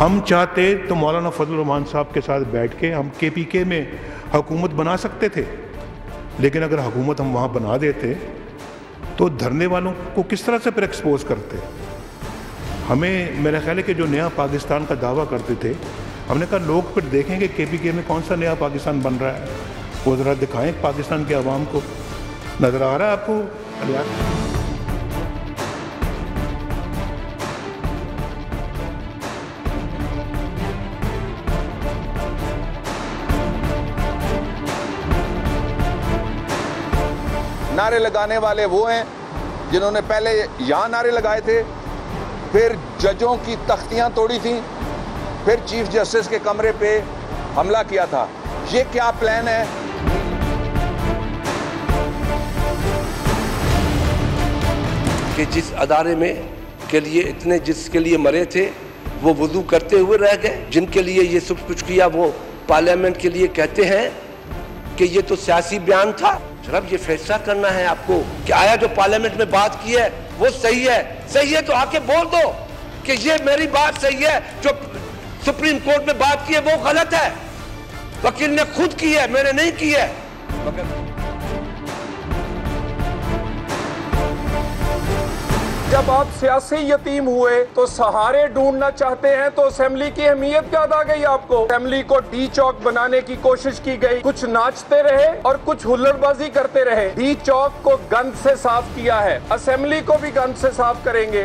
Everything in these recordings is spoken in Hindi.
हम चाहते तो मौलाना फजल रहमान साहब के साथ बैठ के हम के पी के में हुकूमत बना सकते थे लेकिन अगर हुकूमत हम वहाँ बना देते तो धरने वालों को किस तरह से फिर एक्सपोज करते हमें मेरा ख्याल है कि जो नया पाकिस्तान का दावा करते थे हमने कहा लोग फिर देखेंगे के पी के में कौन सा नया पाकिस्तान बन रहा है वो ज़रा दिखाएँ पाकिस्तान के आवाम को नज़र आ रहा है आपको नारे लगाने वाले वो हैं जिन्होंने पहले यहाँ नारे लगाए थे फिर जजों की तख्तियाँ तोड़ी थी फिर चीफ जस्टिस के कमरे पे हमला किया था ये क्या प्लान है कि जिस अदारे में के लिए इतने जिसके लिए मरे थे वो वजू करते हुए रह गए जिनके लिए ये सब कुछ किया वो पार्लियामेंट के लिए कहते हैं कि ये तो सियासी बयान था जरा ये फैसला करना है आपको कि आया जो पार्लियामेंट में बात की है वो सही है सही है तो आके बोल दो कि ये मेरी बात सही है जो सुप्रीम कोर्ट में बात की है वो गलत है वकील ने खुद की है मैंने नहीं की है जब आप सियासी यतीम हुए तो सहारे ढूंढना चाहते हैं तो असेंबली की अहमियत याद आ गई आपको असेंबली को डी चौक बनाने की कोशिश की गई कुछ नाचते रहे और कुछ हुल्लड़बाजी करते रहे डी चौक को गंद से साफ किया है असेंबली को भी गंद से साफ करेंगे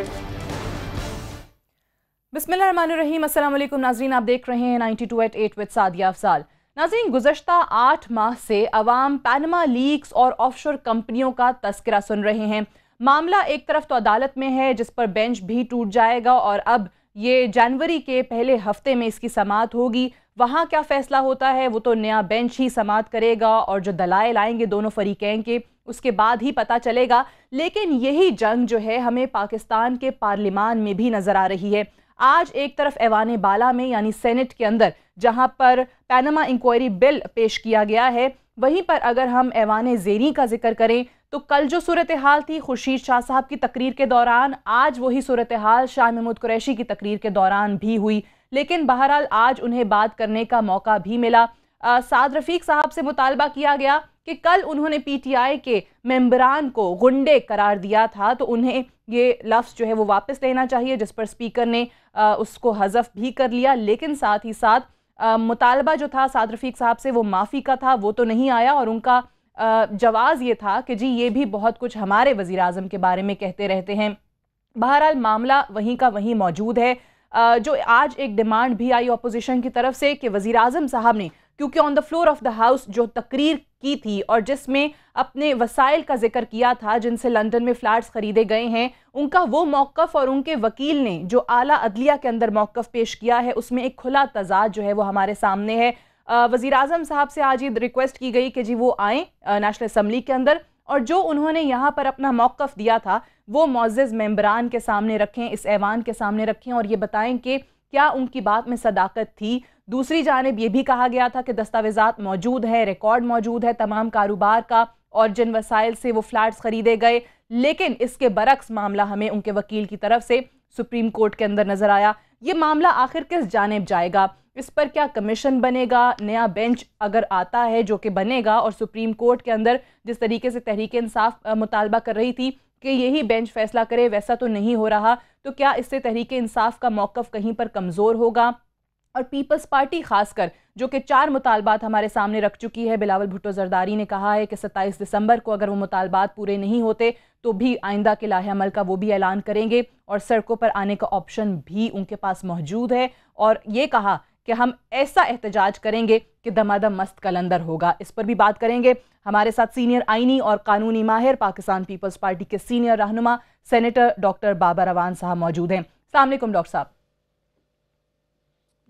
बिस्मिल्लाम असलम नाजरीन आप देख रहे हैं ninety two eight eight with Sadia Afzal नाजीन गुजशत आठ माह से अवाम पैनमा लीक्स और ऑफशोर कंपनियों का तस्करा सुन रहे हैं मामला एक तरफ तो अदालत में है जिस पर बेंच भी टूट जाएगा और अब ये जनवरी के पहले हफ्ते में इसकी समात होगी वहाँ क्या फैसला होता है वो तो नया बेंच ही समात करेगा और जो दलाए आएंगे दोनों फरीकैन के उसके बाद ही पता चलेगा लेकिन यही जंग जो है हमें पाकिस्तान के पार्लिमान में भी नज़र आ रही है आज एक तरफ ऐवान बाला में यानी सेनेट के अंदर जहाँ पर पैनमा इंक्वायरी बिल पेश किया गया है वहीं पर अगर हम ऐवान जेरी का जिक्र करें तो कल जो सूरत हाल थी खुर्शीद शाह साहब की तकरीर के दौरान आज वही सूरत हाल शाह महमूद कुरैशी की तकरीर के दौरान भी हुई लेकिन बहरहाल आज उन्हें बात करने का मौका भी मिला साद रफीक साहब से मुतालबा किया गया कि कल उन्होंने पीटीआई के मम्बरान को गुंडे करार दिया था तो उन्हें ये लफ्ज़ जो है वो वापस लेना चाहिए जिस पर स्पीकर ने आ, उसको हजफ भी कर लिया लेकिन साथ ही साथ मुतालबा जो था साद रफीक साहब से वो माफ़ी का था वो तो नहीं आया और उनका जवाब ये था कि जी ये भी बहुत कुछ हमारे वज़ी अजम के बारे में कहते रहते हैं बहरहाल मामला वहीं का वहीं मौजूद है जो आज एक डिमांड भी आई अपोजिशन की तरफ से कि वज़ी अजम साहब ने क्योंकि on the floor of the house जो तकरीर की थी और जिसमें अपने वसाइल का जिक्र किया था जिनसे लंदन में फ्लैट्स ख़रीदे गए हैं उनका वो मौक़ और उनके वकील ने जो आला अदलिया के अंदर मौक़ पेश किया है उसमें एक खुला तजाद जो है वो हमारे सामने है वज़ी अजम साहब से आज ये रिक्वेस्ट की गई कि जी वो आएँ नेशनल असम्बली के अंदर और जो उन्होंने यहाँ पर अपना मौक़ दिया था वो मोज़ मेम्बरान के सामने रखें इस ऐवान के सामने रखें और ये बताएं कि क्या उनकी बात में सदाकत थी दूसरी जानब ये भी कहा गया था कि दस्तावेजात मौजूद है रिकॉर्ड मौजूद है तमाम कारोबार का और जिन वसाइल से वो फ्लैट्स ख़रीदे गए लेकिन इसके बरक्स मामला हमें उनके वकील की तरफ से सुप्रीम कोर्ट के अंदर नज़र आया ये मामला आखिर किस जानब जाएगा इस पर क्या कमीशन बनेगा नया बेंच अगर आता है जो कि बनेगा और सुप्रीम कोर्ट के अंदर जिस तरीके से तहरीक इंसाफ मुतालबा कर रही थी कि यही बेंच फैसला करे वैसा तो नहीं हो रहा तो क्या इससे तहरीक इंसाफ का मौक़ कहीं पर कमज़ोर होगा और पीपल्स पार्टी खासकर जो कि चार मुतालबात हमारे सामने रख चुकी है बिलावल भुट्टो जरदारी ने कहा है कि 27 दिसंबर को अगर वो मुतालबात पूरे नहीं होते तो भी आइंदा के लाहे अमल का वो भी ऐलान करेंगे और सड़कों पर आने का ऑप्शन भी उनके पास मौजूद है और ये कहा कि हम ऐसा एहतजाज करेंगे कि दमादम मस्त कलंदर होगा इस पर भी बात करेंगे हमारे साथ सीनियर आईनी और कानूनी माहिर पाकिस्तान पीपल्स पार्टी के सीनियर रहनुमा सेनेटर डॉक्टर बाबा रवान साहब मौजूद हैं सलामकुम डॉक्टर साहब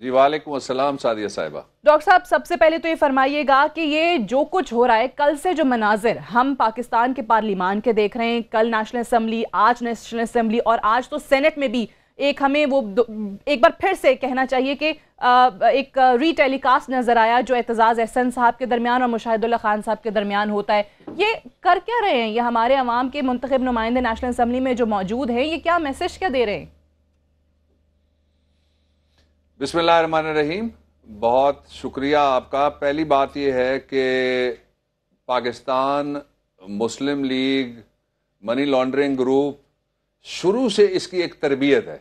जी वालेकुम असलम सादिया साहिबा डॉक्टर साहब सबसे पहले तो ये फरमाइएगा कि ये जो कुछ हो रहा है कल से जो मनाजिर हम पाकिस्तान के पार्लिमान के देख रहे हैं कल नेशनल असम्बली आज नेशनल असम्बली और आज तो सेनेट में भी एक हमें वो एक बार फिर से कहना चाहिए कि एक री टेलीकास्ट नज़र आया जो एतजाज़ एहसन साहब के दरमियान और मुशाहिदुल्ला खान साहब के दरमियान होता है ये कर क्या रहे हैं ये हमारे आवाम के मंतखब नुमाइंदे नेशनल असम्बली में जो मौजूद हैं ये क्या मैसेज क्या दे रहे हैं बिस्मान रहीम बहुत शुक्रिया आपका पहली बात यह है कि Pakistan Muslim league money laundering group शुरू से इसकी एक तरबियत है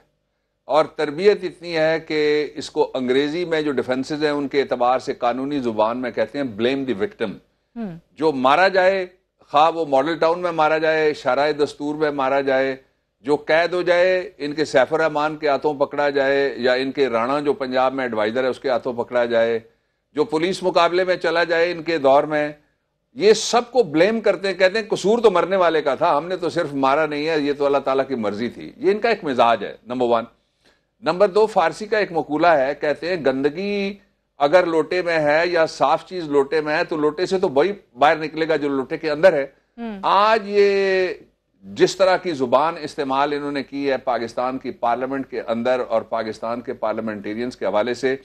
और तरबियत इतनी है कि इसको अंग्रेजी में जो डिफेंसेज हैं उनके एतबार से कानूनी जुबान में कहते हैं ब्लेम हम्म। दिक्टम जो मारा जाए खा वो मॉडल टाउन में मारा जाए शराय दस्तूर में मारा जाए जो कैद हो जाए इनके सैफर रहमान के हाथों पकड़ा जाए या इनके राणा जो पंजाब में एडवाइज़र है उसके हाथों पकड़ा जाए जो पुलिस मुकाबले में चला जाए इनके दौर में ये सबको ब्लेम करते हैं कहते हैं कसूर तो मरने वाले का था हमने तो सिर्फ मारा नहीं है ये तो अल्लाह ताला की मर्जी थी ये इनका एक मिजाज है नंबर वन नंबर दो फारसी का एक मकूला है कहते हैं गंदगी अगर लोटे में है या साफ चीज लोटे में है तो लोटे से तो वही बाहर निकलेगा जो लोटे के अंदर है हम्म। आज ये जिस तरह की जुबान इस्तेमाल इन्होंने की है पाकिस्तान की पार्लियामेंट के अंदर और पाकिस्तान के पार्लियामेंटेरियंस के हवाले से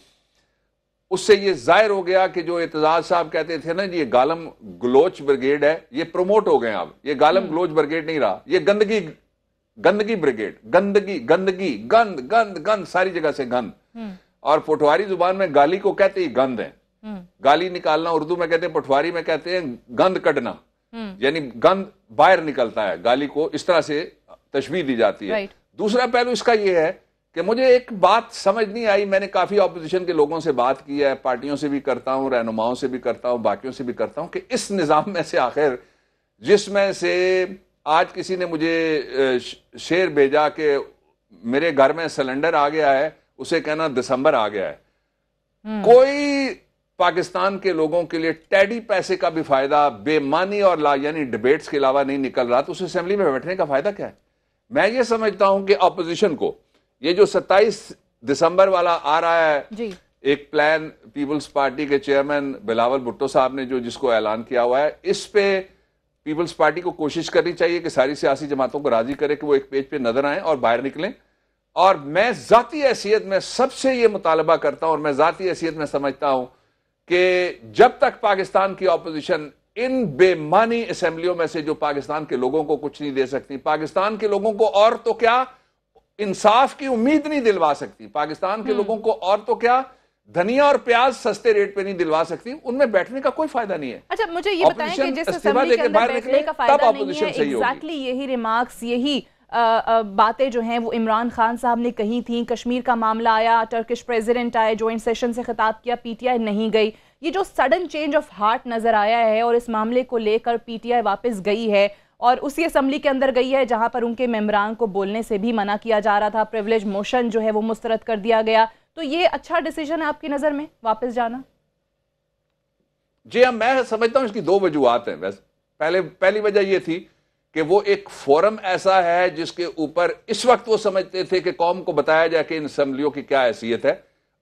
उससे ये जाहिर हो गया कि जो एतजाज साहब कहते थे ना ये गालम ग्लोच ब्रिगेड है ये प्रमोट हो गए अब ये गालम हम्म। ग्लोच ब्रिगेड नहीं रहा ये गंदगी गंदगी ब्रिगेड गंदगी गंदगी गंद गंद गंद सारी जगह से गंद हम्म। और पोटवारी जुबान में गाली को कहते ही गंद है हम्म। गाली निकालना उर्दू में कहते हैं पटवारी में कहते हैं गंद कटना हम्म। यानी गंद बाहर निकलता है गाली को इस तरह से तस्वीर दी जाती है दूसरा पहलू इसका यह है कि मुझे एक बात समझ नहीं आई मैंने काफ़ी ऑपोजिशन के लोगों से बात की है पार्टियों से भी करता हूं रहनुमाओं से भी करता हूं बाकियों से भी करता हूं कि इस निज़ाम में से आखिर जिसमें से आज किसी ने मुझे शेर भेजा कि मेरे घर में सिलेंडर आ गया है उसे कहना दिसंबर आ गया है हम्म। कोई पाकिस्तान के लोगों के लिए टैडी पैसे का भी फायदा बेमानी और ला यानी डिबेट्स के अलावा नहीं निकल रहा तो उस असेंबली में बैठने का फायदा क्या है मैं ये समझता हूं कि अपोजिशन को ये जो 27 दिसंबर वाला आ रहा है जी। एक प्लान पीपल्स पार्टी के चेयरमैन बिलावल भुट्टो साहब ने जो जिसको ऐलान किया हुआ है इस पे पीपल्स पार्टी को कोशिश करनी चाहिए कि सारी सियासी जमातों को राजी करें कि वो एक पेज पे नजर आए और बाहर निकलें और मैं ज़ाती हैसियत में सबसे ये मुतालबा करता हूँ और मैं ज़ाती हैसियत में समझता हूँ कि जब तक पाकिस्तान की अपोजिशन इन बेमानी असम्बलियों में से जो पाकिस्तान के लोगों को कुछ नहीं दे सकती पाकिस्तान के लोगों को और तो क्या इंसाफ की उम्मीद नहीं दिलवा सकती पाकिस्तान के हम्म। लोगों को और तो क्या धनिया और प्याज सस्ते रेट पे नहीं दिलवा सकती उनमें बैठने का कोई फायदा नहीं है अच्छा मुझे ये बताएं कि जिस असेंबली के अंदर बैठने का फायदा नहीं है एग्जैक्टली यही रिमार्क्स यही बातें जो हैं वो इमरान खान साहब ने कही थी कश्मीर का मामला आया टर्किश प्रेसिडेंट आए ज्वाइंट सेशन से खिताब किया पीटीआई नहीं गई ये जो सडन चेंज ऑफ हार्ट नज़र आया है और इस मामले को लेकर पीटीआई वापस गई है और उसी असम्बली के अंदर गई है जहां पर उनके मेम्बरान को बोलने से भी मना किया जा रहा था प्रिवलेज मोशन जो है वो मुस्तरद कर दिया गया तो ये अच्छा डिसीजन है आपकी नज़र में वापस जाना जी हाँ मैं समझता हूं इसकी दो वजूहत हैं वैसे पहले पहली वजह यह थी कि वो एक फोरम ऐसा है जिसके ऊपर इस वक्त वो समझते थे कि कौम को बताया जाए कि इन असम्बलियों की क्या हैसियत है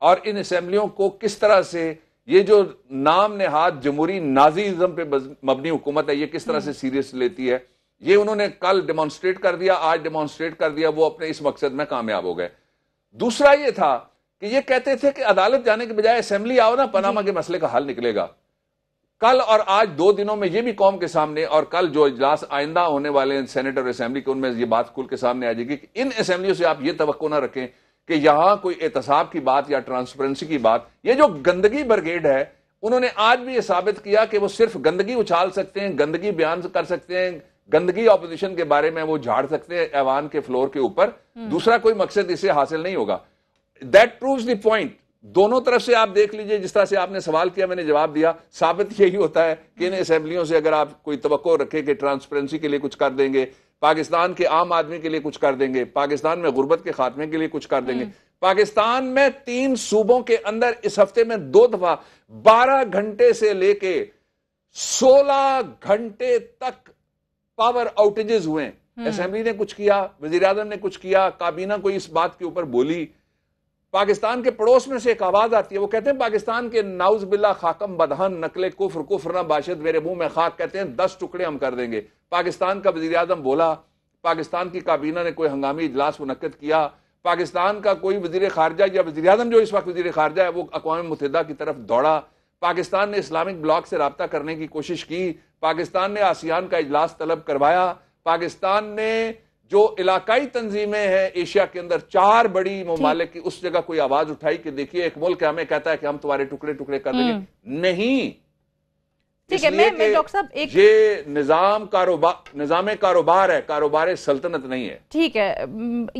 और इन असम्बलियों को किस तरह से ये जो नाम नेहाद जमहूरी नाजीज़म पे मबनी हुकूमत है ये किस तरह से हम्म। सीरियस लेती है ये उन्होंने कल डेमोन्स्ट्रेट कर दिया आज डेमोन्स्ट्रेट कर दिया वो अपने इस मकसद में कामयाब हो गए दूसरा ये था कि ये कहते थे कि अदालत जाने के बजाय असेंबली आओ ना पनामा के मसले का हल निकलेगा कल और आज दो दिनों में ये भी कौम के सामने और कल जो इजलास आइंदा होने वाले हैं सेनेट और असेंबली के उनमें ये बात खुल के सामने आ जाएगी कि इन असेंबलियों से आप ये तो ना रखें कि यहां कोई एहतसाब की बात या ट्रांसपेरेंसी की बात ये जो गंदगी ब्रिगेड है उन्होंने आज भी ये साबित किया कि वो सिर्फ गंदगी उछाल सकते हैं गंदगी बयान कर सकते हैं गंदगी ऑपोजिशन के बारे में वो झाड़ सकते हैं ऐवान के फ्लोर के ऊपर हम्म। दूसरा कोई मकसद इसे हासिल नहीं होगा दैट प्रूव्स द पॉइंट दोनों तरफ से आप देख लीजिए जिस तरह से आपने सवाल किया मैंने जवाब दिया साबित यही होता है कि इन असेंबलियों से अगर आप कोई तो रखे कि ट्रांसपेरेंसी के लिए कुछ कर देंगे पाकिस्तान के आम आदमी के लिए कुछ कर देंगे पाकिस्तान में गुर्बत के खात्मे के लिए कुछ कर देंगे हम्म। पाकिस्तान में तीन सूबों के अंदर इस हफ्ते में दो दफा बारह घंटे से लेके सोलह घंटे तक पावर आउटेजेस हुए असेंबली हम्म। ने कुछ किया वजीर ने कुछ किया काबीना कोई इस बात के ऊपर बोली पाकिस्तान के पड़ोस में से एक आवाज़ आती है वो कहते हैं पाकिस्तान के नाउज बिल्ला खाकम बदहन नकले कुफर कुफर ना बाशद मेरे मुंह में खाक कहते हैं दस टुकड़े हम कर देंगे पाकिस्तान का वजी अजम बोला पाकिस्तान की काबीना ने कोई हंगामी इजलास मुनद किया पाकिस्तान का कोई वजीर खारजा या वजी अजम जो इस वक्त वजी खारजा है वो अकवा मुतहदा की तरफ दौड़ा पाकिस्तान ने इस्लामिक ब्लॉक से रबता करने की कोशिश की पाकिस्तान ने आसियान का इजलास तलब करवाया पाकिस्तान ने जो इलाकाई तंजीमें हैं एशिया के अंदर चार बड़ी ममालिक की उस जगह कोई आवाज उठाई कि देखिए एक मुल्क हमें कहता है कि हम तुम्हारे टुकड़े टुकड़े कर देंगे हम्म। नहीं ठीक है मैं, मैं डॉक्टर साहब एक ये निजाम कारोबार निजाम कारोबार है कारोबार सल्तनत नहीं है ठीक है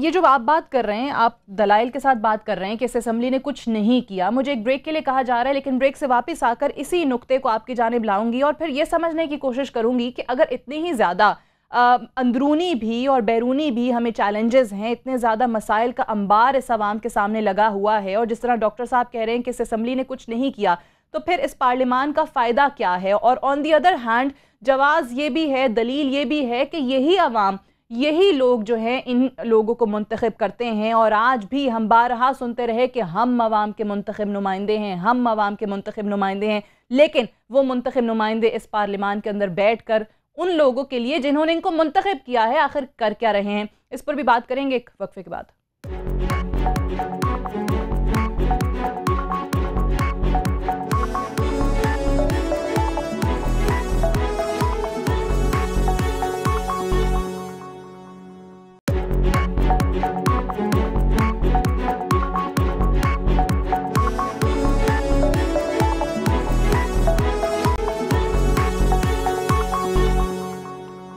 ये जो आप बात कर रहे हैं आप दलाइल के साथ बात कर रहे हैं कि इस असम्बली ने कुछ नहीं किया मुझे एक ब्रेक के लिए कहा जा रहा है लेकिन ब्रेक से वापस आकर इसी नुक्ते को आपकी जानब लाऊंगी और फिर ये समझने की कोशिश करूंगी कि अगर इतनी ही ज्यादा अंदरूनी भी और बैरूनी भी हमें चैलेंजेस हैं इतने ज़्यादा मसाइल का अंबार इस आवाम के सामने लगा हुआ है और जिस तरह डॉक्टर साहब कह रहे हैं कि इस असम्बली ने कुछ नहीं किया तो फिर इस पार्लियामान का फ़ायदा क्या है और ऑन दी अदर हैंड जवाज़ ये भी है दलील ये भी है कि यही आवाम यही लोग जो हैं इन लोगों को मंतखब करते हैं और आज भी हम बारहा सुनते रहे कि हम आवाम के मंतखब नुमाइंदे हैं हम आवाम के मंतखब नुमाइंदे हैं लेकिन वो मंतखब नुमाइंदे इस पार्लियामान के अंदर बैठ कर उन लोगों के लिए जिन्होंने इनको मुंतखब किया है आखिर कर क्या रहे हैं इस पर भी बात करेंगे एक वक्फे के बाद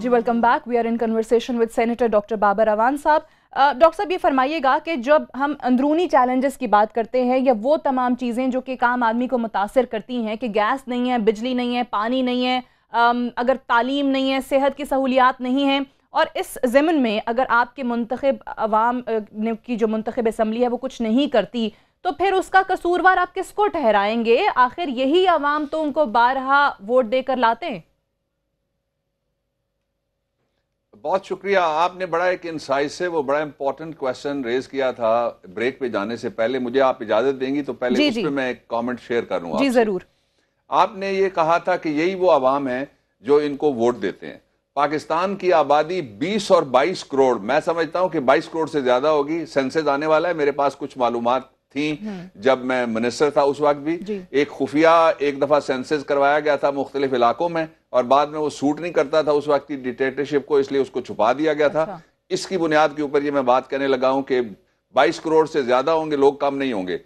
जी welcome back we are in conversation with senator doctor Babar Awan sahab doctor uh, साहब ये फरमाइएगा कि जब हम अंदरूनी चैलेंजेस की बात करते हैं या वो तमाम चीज़ें जो कि काम आदमी को मुतासर करती हैं कि गैस नहीं है बिजली नहीं है पानी नहीं है um, अगर तालीम नहीं है सेहत की सहूलियात नहीं है और इस ज़मन में अगर आपके मंतखब आवाम की जो मंतखब असम्बली है वो कुछ नहीं करती तो फिर उसका कसूरवार आप किसको ठहराएंगे आखिर यही आवाम तो उनको बारहा वोट देकर लाते हैं बहुत शुक्रिया आपने बड़ा एक इंसाइज से वो बड़ा इंपॉर्टेंट क्वेश्चन रेज किया था ब्रेक पे जाने से पहले मुझे आप इजाजत देंगी तो पहले जी, उस पे मैं एक कमेंट शेयर करूंगा जी जरूर आपने ये कहा था कि यही वो आवाम है जो इनको वोट देते हैं पाकिस्तान की आबादी 20 और 22 करोड़ मैं समझता हूँ कि 22 करोड़ से ज्यादा होगी सेंसेस आने वाला है मेरे पास कुछ मालूम थी हम्म। जब मैं मिनिस्टर था उस वक्त भी एक खुफिया एक दफा सेंसेस करवाया गया था मुख्तलिफ इलाकों में और बाद में वो सूट नहीं करता था उस वक्त की डिक्टेटरशिप को इसलिए उसको छुपा दिया गया था अच्छा। इसकी बुनियाद के ऊपर ये मैं बात करने लगा हूँ कि 22 करोड़ से ज्यादा होंगे लोग कम नहीं होंगे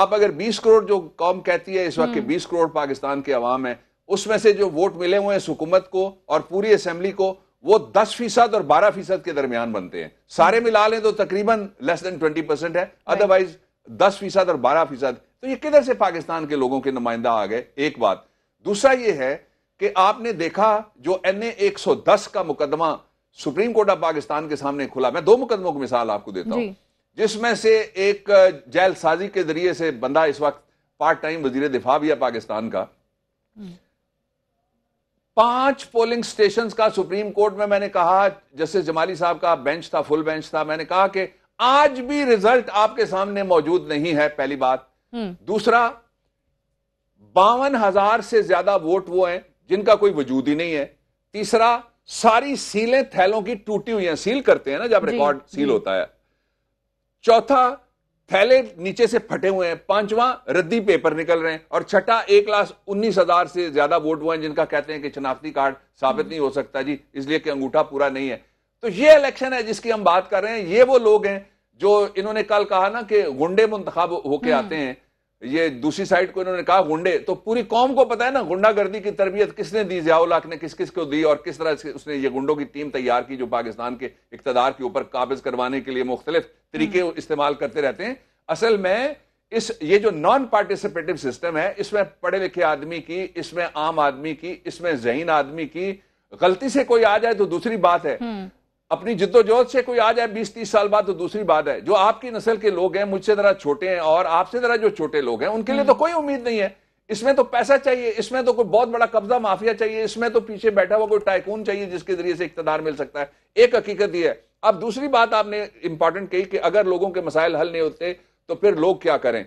आप अगर 20 करोड़ जो कौम कहती है इस वक्त के 20 हम्म। करोड़ पाकिस्तान के अवाम है उसमें से जो वोट मिले हुए हैं इस हुकूमत को और पूरी असेंबली को वो दस फीसद और बारह फीसद के दरमियान बनते हैं सारे मिला लें तो तकरीबन लेस देन ट्वेंटी परसेंट है अदरवाइज दस फीसद और बारह फीसद तो ये किधर से पाकिस्तान के लोगों के नुमाइंदा आ गए एक बात दूसरा ये है कि आपने देखा जो एन ए एक सौ दस का मुकदमा सुप्रीम कोर्ट ऑफ पाकिस्तान के सामने खुला मैं दो मुकदमों की मिसाल आपको देता हूं जिसमें से एक जैल साजी के जरिए से बंदा इस वक्त पार्ट टाइम वजीर दिफा भी है पाकिस्तान का हम्म। पांच पोलिंग स्टेशन का सुप्रीम कोर्ट में मैंने कहा जस्टिस जमाली साहब का बेंच था फुल बेंच था मैंने कहा कि आज भी रिजल्ट आपके सामने मौजूद नहीं है पहली बात हम्म। दूसरा बावन हजार से ज्यादा वोट वो हैं जिनका कोई वजूद ही नहीं है तीसरा सारी सीलें थैलों की टूटी हुई हैं सील करते हैं ना जब रिकॉर्ड सील होता है चौथा थैले नीचे से फटे हुए हैं पांचवा रद्दी पेपर निकल रहे हैं और छठा एक लाख उन्नीस हजार से ज्यादा वोट हुए हैं जिनका कहते हैं कि शनाख्ती कार्ड साबित हम्म। नहीं हो सकता जी इसलिए कि अंगूठा पूरा नहीं है तो ये इलेक्शन है जिसकी हम बात कर रहे हैं ये वो लोग हैं जो इन्होंने कल कहा ना कि गुंडे मुंतखब होके हम्म। आते हैं ये दूसरी साइड को इन्होंने कहा गुंडे तो पूरी कौम को पता है ना गुंडागर्दी की तरबियत किसने दी जियाउल ने किस किस को दी और किस तरह उसने ये गुंडों की टीम तैयार की जो पाकिस्तान के इकतदार के ऊपर काबिज करवाने के लिए मुख्तलिफ तरीके हम्म। इस्तेमाल करते रहते हैं असल में इस ये जो नॉन पार्टिसिपेटिव सिस्टम है इसमें पढ़े लिखे आदमी की इसमें आम आदमी की इसमें जहीन आदमी की गलती से कोई आ जाए तो दूसरी बात है हम्म। अपनी जिद्दोजहद से कोई आ जाए बीस तीस साल बाद तो दूसरी बात है जो आपकी नस्ल के लोग हैं मुझसे जरा छोटे हैं और आपसे जरा जो छोटे लोग हैं उनके लिए तो हम्म। कोई उम्मीद नहीं है इसमें तो पैसा चाहिए इसमें तो कोई बहुत बड़ा कब्जा माफिया चाहिए इसमें तो पीछे बैठा हुआ कोई टाइकून चाहिए जिसके जरिए से इकतदार मिल सकता है एक हकीकत यह है अब दूसरी बात आपने इंपॉर्टेंट कही कि अगर लोगों के मसाइल हल नहीं होते तो फिर लोग क्या करें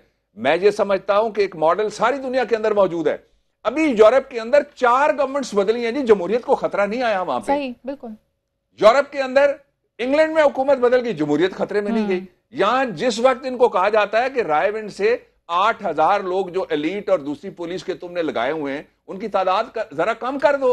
मैं ये समझता हूं कि एक मॉडल सारी दुनिया के अंदर मौजूद है अभी यूरोप के अंदर चार गवर्नमेंट्स बदली हैं जी जमहूरियत को खतरा नहीं आया वहां पर बिल्कुल यूरोप के अंदर इंग्लैंड में हुकूमत बदल गई जमहूरियत खतरे में नहीं हम्म। गई यहां जिस वक्त इनको कहा जाता है कि रायविंड से आठ हजार लोग जो एलिट और दूसरी पुलिस के तुमने लगाए हुए हैं उनकी तादाद जरा कम कर दो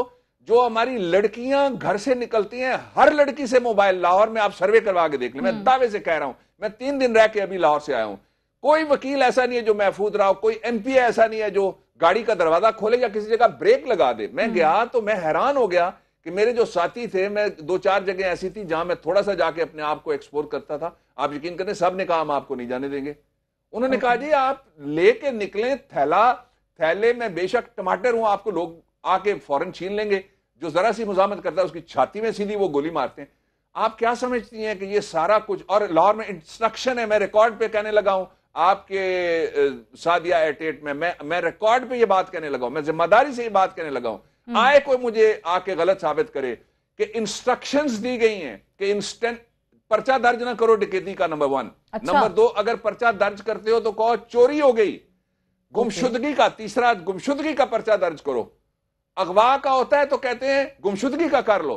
जो हमारी लड़कियां घर से निकलती हैं हर लड़की से मोबाइल लाहौर में आप सर्वे करवा के देख लें मैं हम्म। दावे से कह रहा हूं मैं तीन दिन रह के अभी लाहौर से आया हूं कोई वकील ऐसा नहीं है जो महफूज रहा हो कोई एमपी ऐसा नहीं है जो गाड़ी का दरवाजा खोले या किसी जगह ब्रेक लगा दे मैं हम्म। गया तो मैं हैरान हो गया कि मेरे जो साथी थे मैं दो चार जगह ऐसी थी जहां मैं थोड़ा सा जाके अपने आप को एक्सपोर करता था आप यकीन करें सब ने कहा हम आपको नहीं जाने देंगे उन्होंने कहा जी आप लेके निकले थैला थैले में बेशक टमाटर हूं आपको लोग आके फौरन छीन लेंगे जो जरा सी मुजामत करता है उसकी छाती में सीधी वो गोली मारते हैं आप क्या समझती हैं कि ये सारा कुछ और लाहौर में इंस्ट्रक्शन है मैं रिकॉर्ड पे कहने लगा हूं आपके सादिया एटेट में मैं मैं रिकॉर्ड पे ये बात कहने लगा हूं मैं जिम्मेदारी से ये बात कहने लगा हूं हम्म। आए कोई मुझे आके गलत साबित करे कि इंस्ट्रक्शंस दी गई हैं कि इंस्टेंट पर्चा दर्ज ना करो डिकेती का नंबर वन अच्छा। नंबर दो अगर पर्चा दर्ज करते हो तो कहो चोरी हो गई गुमशुदगी का तीसरा गुमशुदगी का पर्चा दर्ज करो अगवा का होता है तो कहते हैं गुमशुदगी का कर लो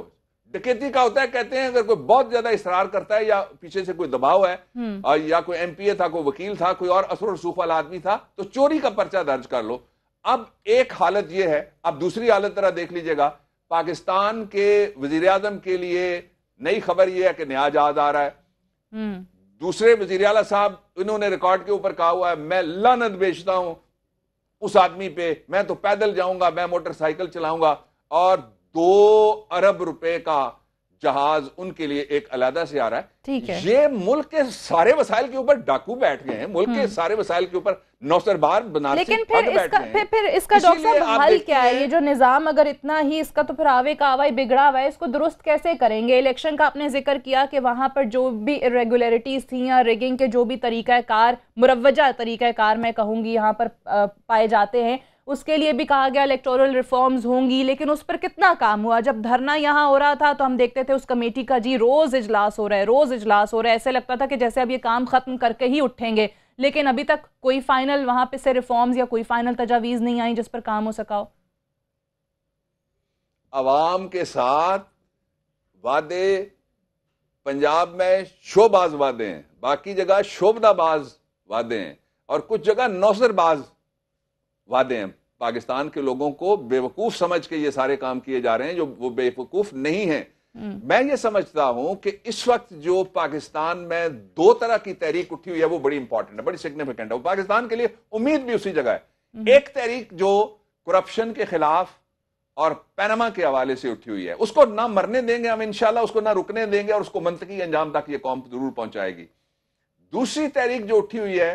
डकैती का होता है कहते हैं अगर कोई बहुत ज्यादा इसरार करता है या पीछे से कोई दबाव है हम्म। या कोई एमपीए था कोई वकील था कोई और असर वाला आदमी था तो चोरी का पर्चा दर्ज कर लो अब एक हालत यह है अब दूसरी हालत तरह देख लीजिएगा पाकिस्तान के वजीर आजम के लिए नई खबर यह है कि नया जहाज आ रहा है हम्म। दूसरे वजीर अला साहब इन्होंने रिकॉर्ड के ऊपर कहा हुआ है मैं लानत बेचता हूं उस आदमी पे मैं तो पैदल जाऊंगा मैं मोटरसाइकिल चलाऊंगा और दो अरब रुपए का जहाज उनके लिए एक अलहदा से आ रहा है ठीक है ये मुल्क के सारे वसाइल के ऊपर डाकू बैठ गए हैं मुल्क के हम्म। सारे वसाइल के ऊपर नौसरबार बना लेकिन फिर इसका फिर, फिर इसका डॉक्टर हल क्या है ये जो निज़ाम अगर इतना ही इसका तो फिर आवे का आवाई बिगड़ा हुआ है इसको दुरुस्त कैसे करेंगे इलेक्शन का आपने जिक्र किया कि वहां पर जो भी इरेगुलरिटीज थी या रेगिंग के जो भी तरीका तरीक़ाकार मुरवजा कार मैं कहूंगी यहाँ पर पाए जाते हैं उसके लिए भी कहा गया इलेक्टोरल रिफॉर्म्स होंगी लेकिन उस पर कितना काम हुआ जब धरना यहाँ हो रहा था तो हम देखते थे उस कमेटी का जी रोज़ इजलास हो रहा है रोज़ इजलास हो रहा है ऐसे लगता था कि जैसे अब ये काम ख़त्म करके ही उठेंगे लेकिन अभी तक कोई फाइनल वहाँ पे से रिफॉर्म्स या कोई फाइनल तजावीज़ नहीं आई जिस पर काम हो सका हो आवाम के साथ वादे पंजाब में शोबाज वादे हैं बाकी जगह शोबदाबाज वादे हैं और कुछ जगह नौसरबाज वादे हैं पाकिस्तान के लोगों को बेवकूफ समझ के ये सारे काम किए जा रहे हैं जो वो बेवकूफ नहीं है हम्म। मैं ये समझता हूं कि इस वक्त जो पाकिस्तान में दो तरह की तहरीक उठी हुई है वो बड़ी इंपॉर्टेंट है बड़ी सिग्निफिकेंट है वो पाकिस्तान के लिए उम्मीद भी उसी जगह है हम्म। एक तहरीक जो करप्शन के खिलाफ और पैनमा के हवाले से उठी हुई है उसको ना मरने देंगे हम इंशाला उसको ना रुकने देंगे और उसको मंतकी अंजाम तक ये कौम जरूर पहुंचाएगी दूसरी तहरीक जो उठी हुई है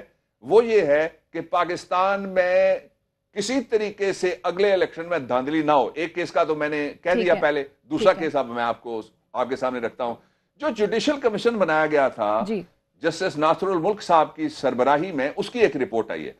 वो ये है कि पाकिस्तान में किसी तरीके से अगले इलेक्शन में धांधली ना हो एक केस का तो मैंने कह दिया पहले दूसरा केस अब मैं आपको आपके सामने रखता हूं जो जुडिशल कमीशन बनाया गया था जस्टिस नासरुल मुल्क साहब की सरबराही में उसकी एक रिपोर्ट आई है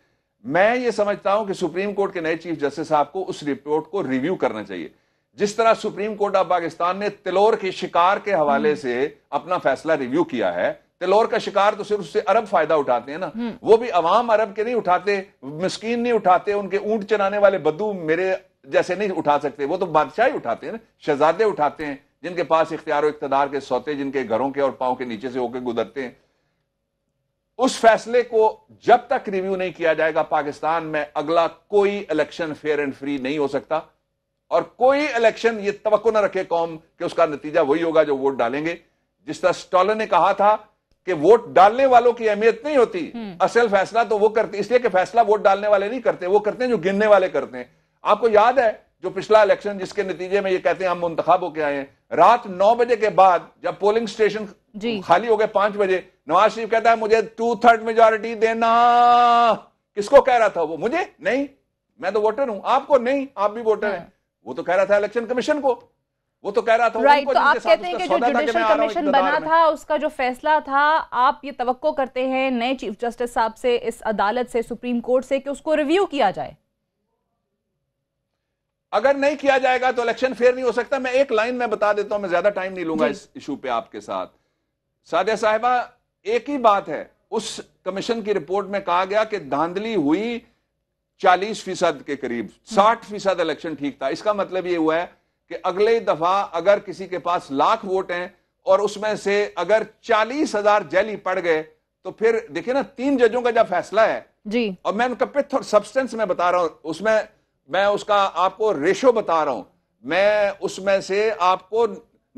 मैं ये समझता हूं कि सुप्रीम कोर्ट के नए चीफ जस्टिस साहब को उस रिपोर्ट को रिव्यू करना चाहिए जिस तरह सुप्रीम कोर्ट ऑफ पाकिस्तान ने तिलोर के शिकार के हवाले हम्म। से अपना फैसला रिव्यू किया है लोर का शिकार तो सिर्फ उससे अरब फायदा उठाते हैं ना वो भी अवाम अरब के नहीं उठाते मस्किन नहीं उठाते उनके ऊंट चलाने वाले बद्दू मेरे जैसे नहीं उठा सकते वो तो बादशाह ही उठाते हैं ना शहजादे उठाते हैं जिनके पास इख्तियार इकतदार के सौते जिनके घरों के और पाओं के नीचे से होकर गुजरते हैं उस फैसले को जब तक रिव्यू नहीं किया जाएगा पाकिस्तान में अगला कोई इलेक्शन फेयर एंड फ्री नहीं हो सकता और कोई इलेक्शन ये तवक्को न रखे कौम कि उसका नतीजा वही होगा जो वोट डालेंगे जिस तरह स्टॉलर ने कहा था कि वोट डालने वालों की अहमियत नहीं होती हम्म। असल फैसला तो वो करते इसलिए कि फैसला वोट डालने वाले नहीं करते वो करते हैं जो गिनने वाले करते हैं आपको याद है जो पिछला इलेक्शन जिसके नतीजे में ये कहते हैं हम मुंतखब होके आए हैं रात नौ बजे के बाद जब पोलिंग स्टेशन खाली हो गए पांच बजे नवाज शरीफ कहता है मुझे टू थर्ड मेजोरिटी देना किसको कह रहा था वो मुझे नहीं मैं तो वोटर हूं आपको नहीं आप भी वोटर हैं हाँ। वो तो कह रहा था इलेक्शन कमीशन को वो तो कह रहा था राइट तो आप कहते हैं कि जो जुडिशियल कमीशन बना था उसका जो फैसला था आप ये तवक्को करते हैं नए चीफ जस्टिस साहब से इस अदालत से सुप्रीम कोर्ट से कि उसको रिव्यू किया जाए अगर नहीं किया जाएगा तो इलेक्शन फेयर नहीं हो सकता मैं एक लाइन में बता देता हूं मैं ज्यादा टाइम नहीं लूंगा इस इशू पे आपके साथ साध्या साहिबा एक ही बात है उस कमीशन की रिपोर्ट में कहा गया कि धांधली हुई चालीस फीसद के करीब साठ फीसद इलेक्शन ठीक था इसका मतलब यह हुआ है कि अगले दफा अगर किसी के पास लाख वोट हैं और उसमें से अगर चालीस हजार जैली पड़ गए तो फिर देखिए ना तीन जजों का जब फैसला है जी और मैं उनका पिथ और सब्सटेंस में बता रहा हूं उसमें मैं उसका आपको रेशो बता रहा हूं मैं उसमें से आपको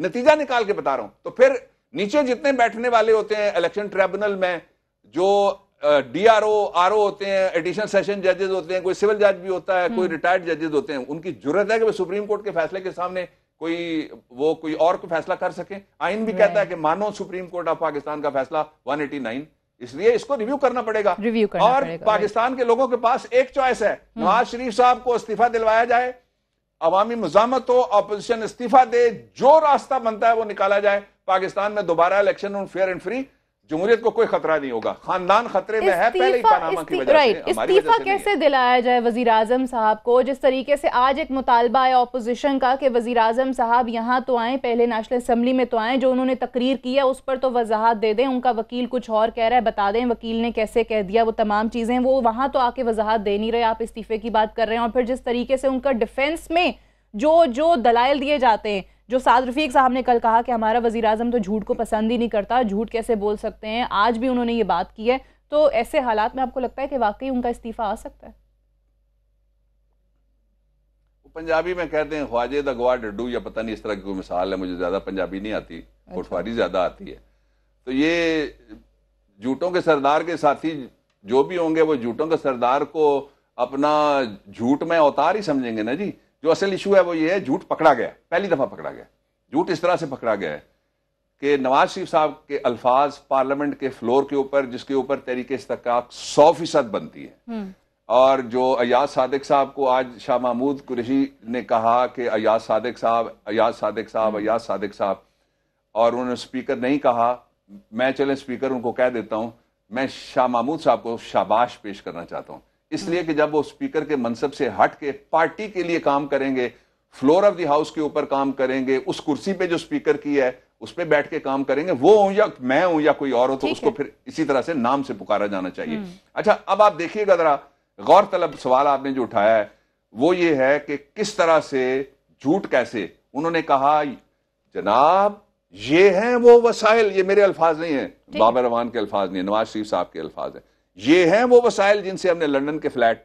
नतीजा निकाल के बता रहा हूं तो फिर नीचे जितने बैठने वाले होते हैं इलेक्शन ट्रिब्यूनल में जो D R O R O होते हैं एडिशनल सेशन जजेस होते हैं कोई सिविल जज भी होता है कोई रिटायर्ड हम्म। जजेस होते हैं उनकी जरूरत है कि वे सुप्रीम कोर्ट के फैसले के सामने कोई वो कोई और को फैसला कर सके आइन भी कहता है कि मानो सुप्रीम कोर्ट ऑफ पाकिस्तान का फैसला 189 इसलिए इसको रिव्यू करना पड़ेगा रिव्यू करना और पड़ेगा, पाकिस्तान के लोगों के पास एक चॉइस है हम्म। नवाज शरीफ साहब को इस्तीफा दिलवाया जाए अवामी मुजामत हो अपोजिशन इस्तीफा दे जो रास्ता बनता है वो निकाला जाए पाकिस्तान में दोबारा election on fair and free जमहूरियत को कोई खतरा नहीं होगा खानदान खतरे में है पहले पानामा की वजह से इस्तीफा कैसे दिलाया जाए वजीर आजम साहब को जिस तरीके से आज एक मुतालबा है ऑपोजिशन का कि वजीर आजम साहब यहाँ तो आए पहले नेशनल असम्बली में तो आए जो उन्होंने तकरीर की है उस पर तो वजाहत दे दें उनका वकील कुछ और कह रहा है बता दें वकील ने कैसे कह दिया वो तमाम चीज़ें वो वहाँ तो आके वजाहत दे नहीं रहे आप इस्तीफे की बात कर रहे हैं और फिर जिस तरीके से उनका डिफेंस में जो जो दलाइल दिए जाते हैं जो साद रफ़ीक साहब ने कल कहा कि हमारा वजीर अजम तो झूठ को पसंद ही नहीं करता झूठ कैसे बोल सकते हैं आज भी उन्होंने ये बात की है तो ऐसे हालात में आपको लगता है कि वाकई उनका इस्तीफ़ा आ सकता है पंजाबी में कहते हैं ख्वाजे दगवा डड्डू या पता नहीं इस तरह की कोई मिसाल है मुझे ज़्यादा पंजाबी नहीं आती कोटवारी अच्छा। ज़्यादा आती है तो ये झूठों के सरदार के साथी जो भी होंगे वो झूठों के सरदार को अपना झूठ में अवतार ही समझेंगे ना जी जो असल इशू है वो ये है झूठ पकड़ा गया पहली दफ़ा पकड़ा गया झूठ इस तरह से पकड़ा गया है कि नवाज शरीफ साहब के अल्फाज पार्लियामेंट के फ्लोर के ऊपर जिसके ऊपर तरीके इस्तक सौ फीसद बनती है हम्म। और जो अयाज सादिक साहब को आज शाह महमूद कुरेशी ने कहा कि अयाज सादिक साहब अयाज सादिक साहब हम्म। अयाज सादिक साहब और उन्होंने स्पीकर नहीं कहा मैं चले स्पीकर उनको कह देता हूं मैं शाह महमूद साहब को शाबाश पेश करना चाहता हूँ इसलिए कि जब वो स्पीकर के मनसब से हट के पार्टी के लिए काम करेंगे फ्लोर ऑफ द हाउस के ऊपर काम करेंगे उस कुर्सी पे जो स्पीकर की है उस पर बैठ के काम करेंगे वो हूं या मैं हूं या कोई और हो तो उसको फिर इसी तरह से नाम से पुकारा जाना चाहिए हम्म। अच्छा अब आप देखिएगा जरा गौरतलब सवाल आपने जो उठाया है वो ये है कि किस तरह से झूठ कैसे उन्होंने कहा जनाब ये हैं वो वसाइल ये मेरे अल्फाज नहीं है बाबा रवान के अल्फाज नहीं है नवाज शरीफ साहब के अल्फाज है ये हैं वो वसाइल जिनसे हमने लंदन के फ्लैट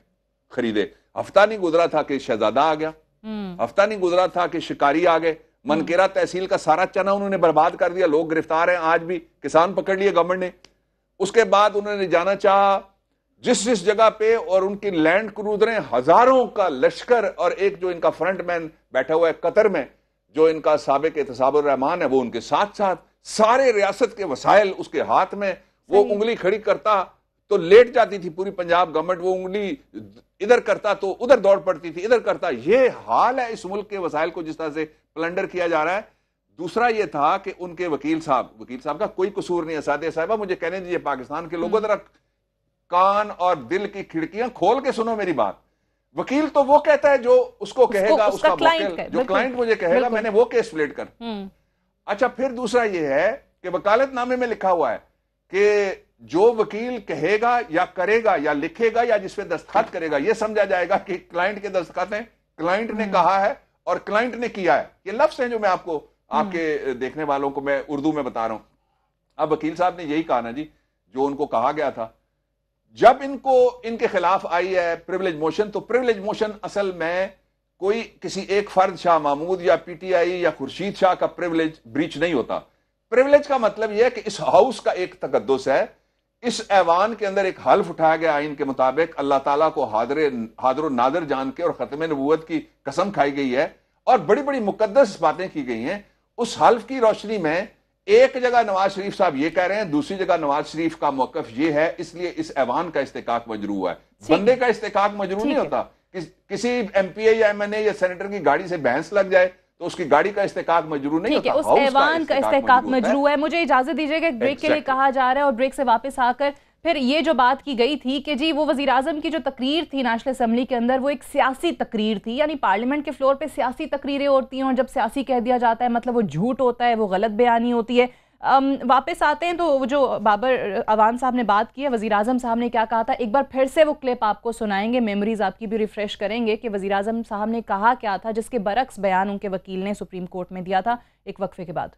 खरीदे हफ्ता नहीं गुजरा था कि शहजादा आ गया हम्म। हफ्ता नहीं गुजरा था कि शिकारी आ गए मनकेरा हम्म। तहसील का सारा चना उन्होंने बर्बाद कर दिया लोग गिरफ्तार हैं आज भी किसान पकड़ लिए गवर्नमेंट ने उसके बाद उन्होंने जाना चाह जिस जिस जगह पे और उनकी लैंड क्रूजरें हजारों का लश्कर और एक जो इनका फ्रंट मैन बैठा हुआ है कतर में जो इनका सबक रहमान है वो उनके साथ साथ सारे रियासत के वसायल उसके हाथ में वो उंगली खड़ी करता तो लेट जाती थी पूरी पंजाब गवर्नमेंट वो उंगली इधर करता तो उधर दौड़ पड़ती थी इधर करता ये हाल है इस मुल्क के वसाइल को जिस तरह से प्लंडर किया जा रहा है दूसरा ये था कि उनके वकील साहब वकील साहब का कोई कसूर नहीं है सादे साहबा मुझे कहने दीजिए पाकिस्तान के लोगों हम्म। जरा कान और दिल की खिड़कियां खोल के सुनो मेरी बात वकील तो वो कहता है जो उसको कहेगा उसका, उसका क्लाइंट जो क्लाइंट मुझे कहेगा मैंने वो केस प्लेट कर हम्म। अच्छा फिर दूसरा ये है कि वकालत नामे में लिखा हुआ है कि जो वकील कहेगा या करेगा या लिखेगा या जिसपे दस्तखत करेगा यह समझा जाएगा कि क्लाइंट के दस्तखत हैं क्लाइंट ने हम्म। कहा है और क्लाइंट ने किया है ये लफ्स हैं जो मैं आपको हम्म। आपके देखने वालों को मैं उर्दू में बता रहा हूं अब वकील साहब ने यही कहा ना जी जो उनको कहा गया था जब इनको इनके खिलाफ आई है प्रिविलेज मोशन तो प्रिविलेज मोशन असल में कोई किसी एक फर्द शाह महमूद या पीटीआई या खुर्शीद शाह का प्रिविलेज ब्रीच नहीं होता प्रिविलेज का मतलब यह है कि इस हाउस का एक तकदस है इस ऐवान के अंदर एक हल्फ उठाया गया आइन के मुताबिक अल्लाह ताला को हादरे हादरो नादर जान के और ख़त्म नबूत की कसम खाई गई है और बड़ी बड़ी मुकदस बातें की गई हैं उस हल्फ की रोशनी में एक जगह नवाज शरीफ साहब ये कह रहे हैं दूसरी जगह नवाज शरीफ का मौकफ ये है इसलिए इस ऐवान का इस्तेकाक मजरू हुआ है बंदे का इस्तेकाक मजरू नहीं होता एम किसी एमपीए या एमएनए या सेनेटर की गाड़ी से बहस लग जाए तो उसकी गाड़ी का इस्तेकाक मजरू नहीं होता उस ऐवान का इस्तेकाक मजरू है मुझे इजाजत दीजिएगा ब्रेक के लिए कहा जा रहा है और ब्रेक से वापस आकर फिर ये जो बात की गई थी कि जी वो वजी अजम की जो तकरीर थी नेशनल असम्बली के अंदर वो एक सियासी तकरीर थी यानी पार्लियामेंट के फ्लोर पे सियासी तकरीरें होती हैं और जब सियासी कह दिया जाता है मतलब वो झूठ होता है वो गलत बयानी होती है वापस आते हैं तो जो बाबर अवान साहब ने बात की है वज़ी अजम साहब ने क्या कहा था एक बार फिर से वो क्लिप आपको सुनाएंगे मेमोरीज़ आपकी भी रिफ़्रेश करेंगे कि वज़ी अजम साहब ने कहा क्या था जिसके बरक्स बयान उनके वकील ने सुप्रीम कोर्ट में दिया था एक वक्फे के बाद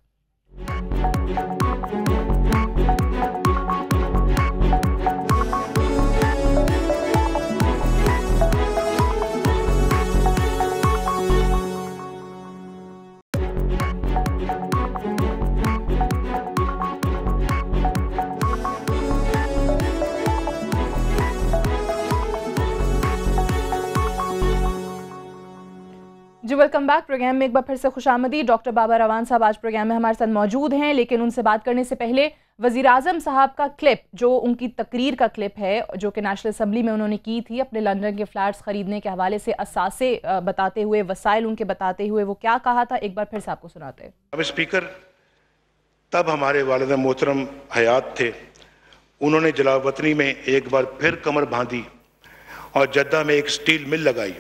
जी वेलकम बैक प्रोग्राम में एक बार फिर से खुश आमदी डॉक्टर बाबा रवान साहब आज प्रोग्राम में हमारे साथ मौजूद हैं लेकिन उनसे बात करने से पहले वजीर अजम साहब का क्लिप जो उनकी तकरीर का क्लिप है जो कि नेशनल असम्बली में उन्होंने की थी अपने लंदन के फ्लैट्स ख़रीदने के हवाले से असासे बताते हुए वसाइल उनके बताते हुए वो क्या कहा था एक बार फिर से आपको सुनाते अब स्पीकर तब हमारे वालद मोहतरम हयात थे उन्होंने जलावतनी में एक बार फिर कमर बांधी और जद्दा में एक स्टील मिल लगाई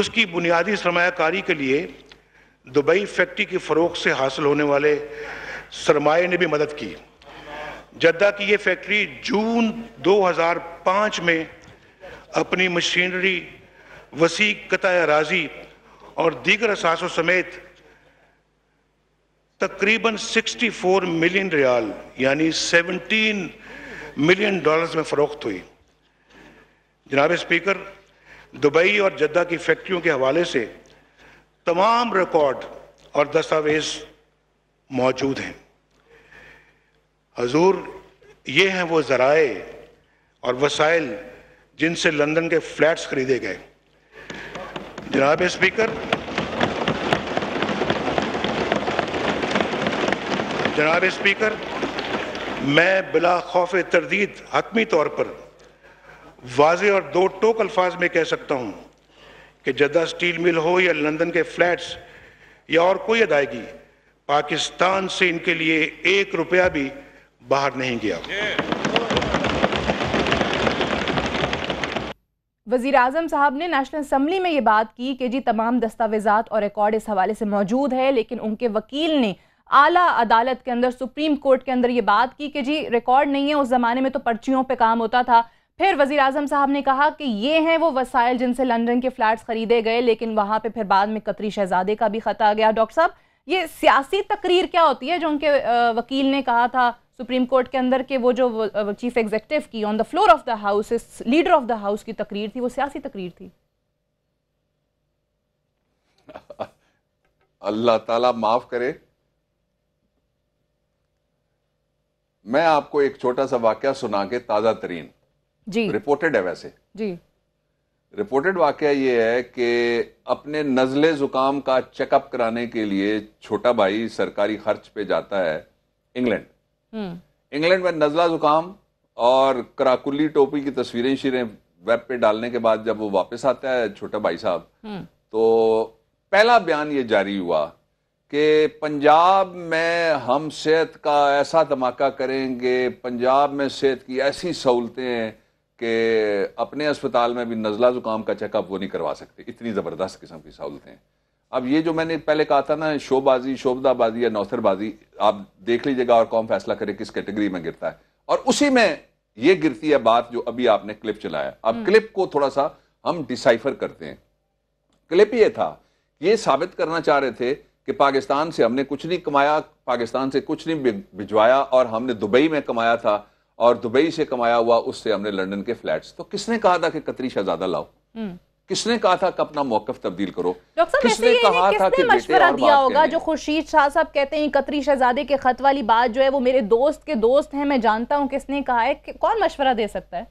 उसकी बुनियादी सरमाकारी के लिए दुबई फैक्ट्री की फरोख से हासिल होने वाले सरमाए ने भी मदद की जद्दा की ये फैक्ट्री जून 2005 में अपनी मशीनरी वसी कत राजी और दीगर असासों समेत तकरीबन 64 मिलियन रियाल यानी 17 मिलियन डॉलर्स में फ़रोख्त हुई जनाब स्पीकर दुबई और जद्दा की फैक्ट्रियों के हवाले से तमाम रिकॉर्ड और दस्तावेज मौजूद हैं हजूर ये हैं वो ज़राए और वसाइल जिनसे लंदन के फ्लैट्स खरीदे गए जनाब स्पीकर जनाब स्पीकर मैं बिला खौफ तरदीद हतमी तौर पर वाजे और दो टोक अल्फाज में कह सकता हूँ कि जद्दा स्टील मिल हो या लंदन के फ्लैट्स या और कोई अदायगी पाकिस्तान से इनके लिए एक रुपया भी बाहर नहीं गया वजीर आजम साहब ने नेशनल असम्बली में ये बात की कि जी तमाम दस्तावेजात और रिकॉर्ड इस हवाले से मौजूद है लेकिन उनके वकील ने आला अदालत के अंदर सुप्रीम कोर्ट के अंदर ये बात की कि जी रिकॉर्ड नहीं है उस ज़माने में तो पर्चियों पे काम होता था फिर वजीर अजम साहब ने कहा कि ये हैं वो वसाइल जिनसे लंदन के फ्लैट्स खरीदे गए लेकिन वहां पे फिर बाद में कतरी शहजादे का भी ख़त आ गया डॉक्टर साहब ये सियासी तकरीर क्या होती है जो उनके वकील ने कहा था सुप्रीम कोर्ट के अंदर के वो जो चीफ एग्जीक्यूटिव की on the floor of the house leader of the house की तकरीर थी वो सियासी तकरीर थी अल्लाह ताला माफ करे मैं आपको एक छोटा सा वाक्य सुना के ताज़ा तरीन जी रिपोर्टेड है वैसे जी रिपोर्टेड वाक्य ये है कि अपने नज़ले ज़ुकाम का चेकअप कराने के लिए छोटा भाई सरकारी खर्च पे जाता है इंग्लैंड हम्म। इंग्लैंड में नज़ला ज़ुकाम और कराकुली टोपी की तस्वीरें शीरें वेब पे डालने के बाद जब वो वापस आता है छोटा भाई साहब हम्म। तो पहला बयान ये जारी हुआ कि पंजाब में हम सेहत का ऐसा धमाका करेंगे पंजाब में सेहत की ऐसी सहूलतें कि अपने अस्पताल में भी नज़ला ज़ुकाम का चेकअप वो नहीं करवा सकते इतनी ज़बरदस्त किस्म की सहूलतें अब ये जो मैंने पहले कहा था ना शोबाजी शोबदाबाजी या नौसरबाजी आप देख लीजिएगा और कौन फैसला करे किस कैटेगरी में गिरता है और उसी में ये गिरती है बात जो अभी आपने क्लिप चलाया अब हम्म। क्लिप को थोड़ा सा हम डिसाइफर करते हैं क्लिप ये था ये साबित करना चाह रहे थे कि पाकिस्तान से हमने कुछ नहीं कमाया पाकिस्तान से कुछ नहीं भिजवाया और हमने दुबई में कमाया था और दुबई से कमाया हुआ उससे हमने लंदन के फ्लैट्स तो किसने कहा था कि कतरी शहजादा लाओ हम्म। किसने कहा था कि अपना मौकफ तब्दील करो किसने कहा था कि मशवरा दिया होगा जो खुर्शीद शाह साहब कहते हैं कतरी शहजादे के खत वाली बात जो है वो मेरे दोस्त के दोस्त हैं मैं जानता हूँ किसने कहा है कौन मशवरा दे सकता है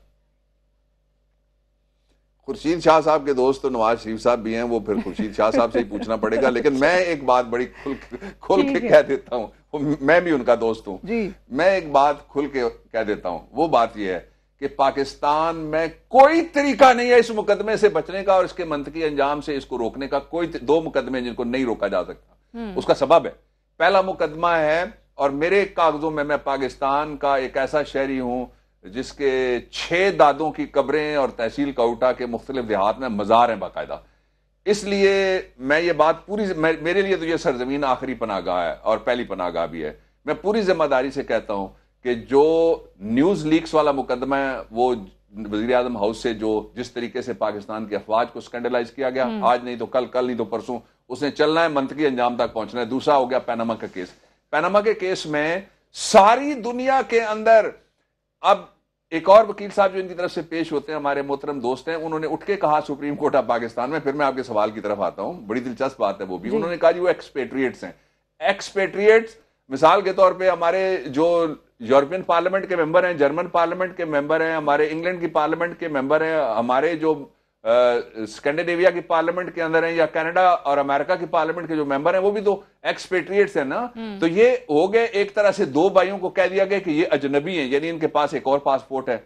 खुर्शीद शाह साहब के दोस्त तो नवाज शरीफ साहब भी हैं वो फिर खुर्शीद शाह साहब से ही पूछना पड़ेगा लेकिन मैं एक बात बड़ी खुल खुल के कह देता हूँ मैं भी उनका दोस्त हूँ मैं एक बात खुल के कह देता हूँ वो बात यह है कि पाकिस्तान में कोई तरीका नहीं है इस मुकदमे से बचने का और इसके मंतकी अंजाम से इसको रोकने का कोई दो मुकदमे जिनको नहीं रोका जा सकता हम्म। उसका सबब है पहला मुकदमा है और मेरे कागजों में मैं पाकिस्तान का एक ऐसा शहरी हूं जिसके छह दादों की कब्रें और तहसील काउटा के मुख्तलिफ देहात में मज़ार हैं बाकायदा इसलिए मैं ये बात पूरी मेरे लिए तो ये सरजमीन आखिरी पनागाह है और पहली पनागाह भी है मैं पूरी जिम्मेदारी से कहता हूँ कि जो न्यूज़ लीक्स वाला मुकदमा है वो वजी अजम हाउस से जो जिस तरीके से पाकिस्तान की अफवाज को स्कैंडलाइज किया गया हम्म। आज नहीं तो कल कल नहीं तो परसों उसने चलना है की अंजाम तक पहुंचना है दूसरा हो गया पैनामा का केस पैनामा के केस में सारी दुनिया के अंदर अब एक और वकील साहब जो इनकी तरफ से पेश होते हैं हमारे मोहतरम दोस्त हैं उन्होंने उठ के कहा सुप्रीम कोर्ट ऑफ पाकिस्तान में फिर मैं आपके सवाल की तरफ आता हूं बड़ी दिलचस्प बात है वो भी उन्होंने कहा जी वो एक्सपेट्रिएट्स हैं एक्सपेट्रिएट्स मिसाल के तौर पे हमारे जो यूरोपियन पार्लियामेंट के मेंबर हैं जर्मन पार्लियामेंट के मेंबर हैं हमारे इंग्लैंड की पार्लियामेंट के मेंबर हैं हमारे जो स्कैंडिनेविया की पार्लियामेंट के अंदर हैं या कनाडा और अमेरिका की पार्लियामेंट के जो मेंबर हैं वो भी दो एक्सपेट्रिएट्स हैं ना हम्म। तो ये हो गए एक तरह से दो भाइयों को कह दिया गया कि ये अजनबी हैं यानी इनके पास एक और पासपोर्ट है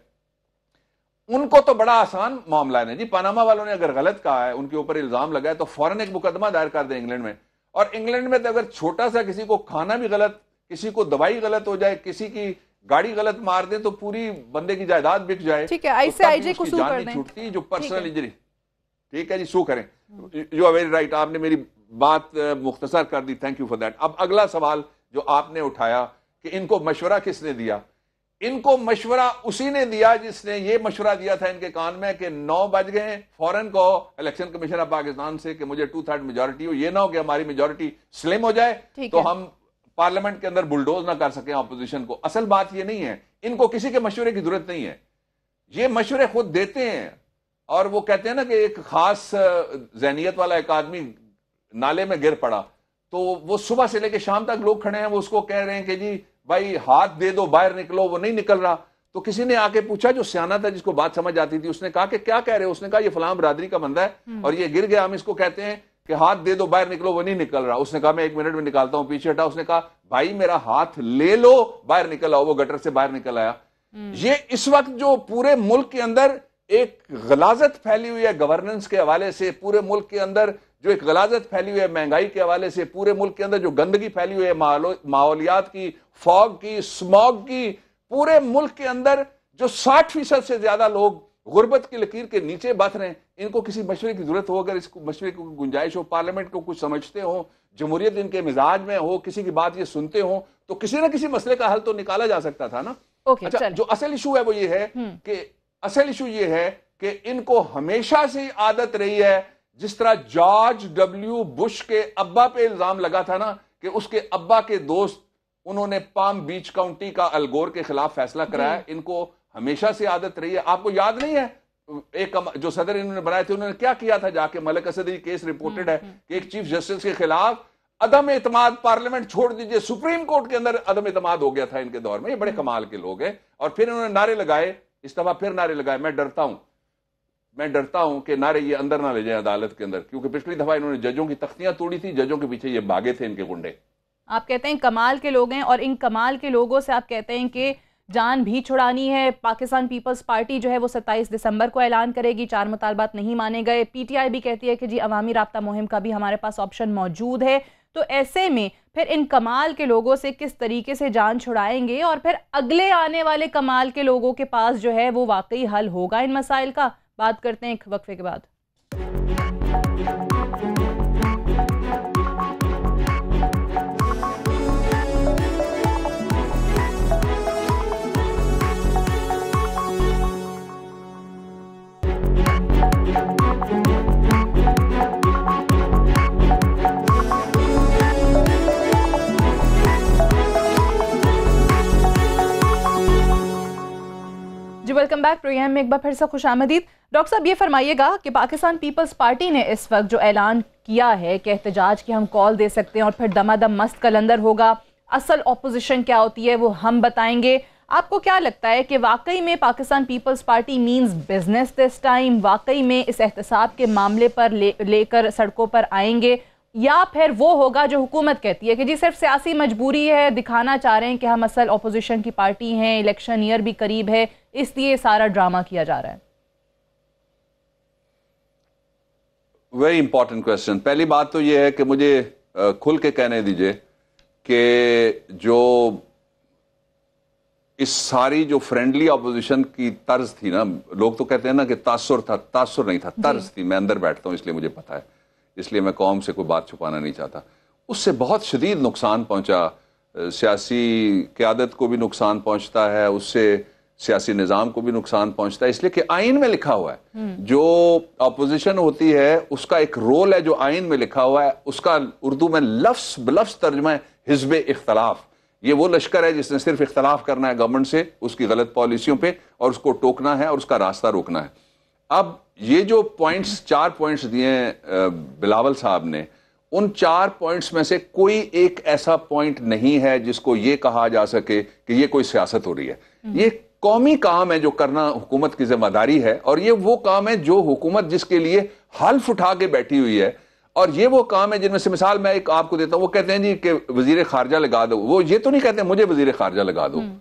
उनको तो बड़ा आसान मामला है ना जी पनामा वालों ने अगर गलत कहा है उनके ऊपर इल्जाम लगाया तो फौरन एक मुकदमा दायर कर दे इंग्लैंड में और इंग्लैंड में तो अगर छोटा सा किसी को खाना भी गलत किसी को दवाई गलत हो जाए किसी की गाड़ी गलत मार दे तो पूरी बंदे की जायदाद बिक जाए ठीक है तो आई से को सू छूटती जो पर्सनल इंजरी ठीक है जी सू करें यू आर वेरी राइट आपने मेरी बात मुख्तसर कर दी थैंक यू फॉर दैट अब अगला सवाल जो आपने उठाया कि इनको मशवरा किसने दिया इनको मशवरा उसी ने दिया जिसने ये मशवरा दिया था इनके कान में कि नौ बज गए फॉरन को इलेक्शन कमीशन ऑफ पाकिस्तान से कि मुझे टू थर्ड मेजोरिटी हो ये ना हो कि हमारी मेजोरिटी स्लिम हो जाए तो हम पार्लियामेंट के अंदर बुलडोज ना कर सके ऑपोजिशन को असल बात यह नहीं है इनको किसी के मशवरे की जरूरत नहीं है ये मशवरे खुद देते हैं और वो कहते हैं ना कि एक खास जहनीत वाला एक आदमी नाले में गिर पड़ा तो वो सुबह से लेकर शाम तक लोग खड़े हैं वो उसको कह रहे हैं कि जी भाई हाथ दे दो बाहर निकलो वो नहीं निकल रहा तो किसी ने आके पूछा जो सियाना था जिसको बात समझ आती थी उसने कहा कि क्या कह रहे हो उसने कहा ये फलाम बरादरी का बंदा है हम्म। और ये गिर गया हम इसको कहते हैं कि हाथ दे दो बाहर निकलो वो नहीं निकल रहा उसने कहा मैं एक मिनट में निकालता हूं पीछे हटा उसने कहा भाई मेरा हाथ ले लो बाहर निकल आओ वो गटर से बाहर निकल आया हम्म। ये इस वक्त जो पूरे मुल्क के अंदर एक गलाजत फैली हुई है गवर्नेंस के हवाले से पूरे मुल्क के अंदर जो एक गलाजत फैली हुई है महंगाई के हवाले से पूरे मुल्क के अंदर जो गंदगी फैली हुई है माहौलियात की फॉग की स्मॉग की पूरे मुल्क के अंदर जो साठ फीसद से ज्यादा लोग गुर्बत की लकीर के नीचे बस रहे हैं इनको किसी मशवरे की जरूरत हो अगर इसको मशवरे की गुंजाइश हो पार्लियामेंट को कुछ समझते हो जमहूरियत इनके मिजाज में हो किसी की बात ये सुनते हो तो किसी ना किसी मसले का हल तो निकाला जा सकता था ना okay, अच्छा जो असल इशू है वो ये है हम्म। कि असल इशू ये है कि इनको हमेशा से आदत रही है जिस तरह जॉर्ज डब्ल्यू बुश के अब्बा पे इल्जाम लगा था ना कि उसके अब्बा के दोस्त उन्होंने पाम बीच काउंटी का अलगोर के खिलाफ फैसला कराया इनको हमेशा से आदत रही है आपको याद नहीं है एक जो सदर इन्होंने बनाए थे उन्होंने क्या किया था जाके मलिक असद केस रिपोर्टेड है हम्म, हम्म। कि एक चीफ जस्टिस के खिलाफ अदम एतमाद पार्लियामेंट छोड़ दीजिए सुप्रीम कोर्ट के अंदर अदम एतमाद हो गया था इनके दौर में ये बड़े कमाल के लोग हैं और फिर उन्होंने नारे लगाए इस दफा फिर नारे लगाए मैं डरता हूं मैं डरता हूं कि नारे ये अंदर ना ले जाए अदालत के अंदर क्योंकि पिछली दफा इन्होंने जजों की तख्तियां तोड़ी थी जजों के पीछे ये भागे थे इनके गुंडे आप कहते हैं कमाल के लोग हैं और इन कमाल के लोगों से आप कहते हैं कि जान भी छुड़ानी है पाकिस्तान पीपल्स पार्टी जो है वो 27 दिसंबर को ऐलान करेगी चार मुतालबात नहीं माने गए पीटीआई भी कहती है कि जी अवामी रबता मुहिम का भी हमारे पास ऑप्शन मौजूद है तो ऐसे में फिर इन कमाल के लोगों से किस तरीके से जान छुड़ाएंगे और फिर अगले आने वाले कमाल के लोगों के पास जो है वो वाकई हल होगा इन मसाइल का बात करते हैं एक वक्फे के बाद वेलकम बैक प्रोग्राम में एक बार फिर से खुश आमदीद डॉक्टर साहब ये फरमाइएगा कि पाकिस्तान पीपल्स पार्टी ने इस वक्त जो ऐलान किया है कि एहतजाज की हम कॉल दे सकते हैं और फिर दमादम मस्त कलंदर होगा असल अपोजिशन क्या होती है वो हम बताएंगे आपको क्या लगता है कि वाकई में Pakistan peoples Party means business this time वाकई में इस एहतसाब के मामले पर लेकर ले सड़कों पर आएंगे या फिर वो होगा जो हुकूमत कहती है कि जी सिर्फ सियासी मजबूरी है दिखाना चाह रहे हैं कि हम असल अपोजिशन की पार्टी हैं इलेक्शन ईयर भी करीब है इसलिए सारा ड्रामा किया जा रहा है वेरी इंपॉर्टेंट क्वेश्चन पहली बात तो ये है कि मुझे खुल के कहने दीजिए कि जो इस सारी जो फ्रेंडली ऑपोजिशन की तर्ज थी ना लोग तो कहते हैं ना कि तासुर था तासुर नहीं था तर्ज थी मैं अंदर बैठता हूं इसलिए मुझे पता है इसलिए मैं कौम से कोई बात छुपाना नहीं चाहता उससे बहुत शदीद नुकसान पहुँचा सियासी क्यादत को भी नुकसान पहुँचता है उससे सियासी निज़ाम को भी नुकसान पहुंचता है इसलिए कि आइन में लिखा हुआ है हम्म। जो अपोजिशन होती है उसका एक रोल है जो आइन में लिखा हुआ है उसका उर्दू में लफ्स बलफ्स तर्जमा है हिजब इख्तलाफ ये वो लश्कर है जिसने सिर्फ इख्तलाफ करना है गवर्नमेंट से उसकी गलत पॉलिसियों पर और उसको टोकना है और उसका रास्ता रोकना है अब ये जो पॉइंट्स चार पॉइंट्स दिए हैं बिलावल साहब ने उन चार पॉइंट्स में से कोई एक ऐसा पॉइंट नहीं है जिसको ये कहा जा सके कि ये कोई सियासत हो रही है हम्म। ये कौमी काम है जो करना हुकूमत की जिम्मेदारी है और ये वो काम है जो हुकूमत जिसके लिए हल्फ उठा के बैठी हुई है और ये वो काम है जिनमें से मिसाल मैं एक आपको देता हूं वो कहते हैं जी कि वजीर खारजा लगा दो वो ये तो नहीं कहते मुझे वजीर खारजा लगा दो हम्म।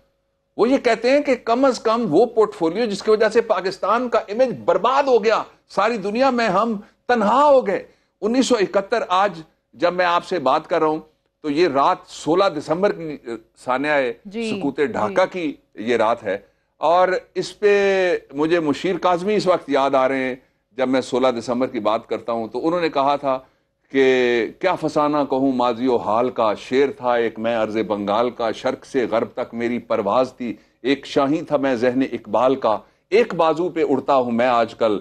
वो ये कहते हैं कि कम अज कम वो पोर्टफोलियो जिसकी वजह से पाकिस्तान का इमेज बर्बाद हो गया सारी दुनिया में हम तनहा हो गए 1971 आज जब मैं आपसे बात कर रहा हूं तो ये रात 16 दिसंबर की सान्या सकूत ढाका की ये रात है और इस पे मुझे मुशीर काजमी इस वक्त याद आ रहे हैं जब मैं 16 दिसंबर की बात करता हूं तो उन्होंने कहा था कि क्या फसाना कहूँ माजी हाल का शेर था एक मैं अर्ज़ बंगाल का शर्क से गर्ब तक मेरी परवाज थी एक शाही था मैं जहन इकबाल का एक बाजू पे उड़ता हूँ मैं आजकल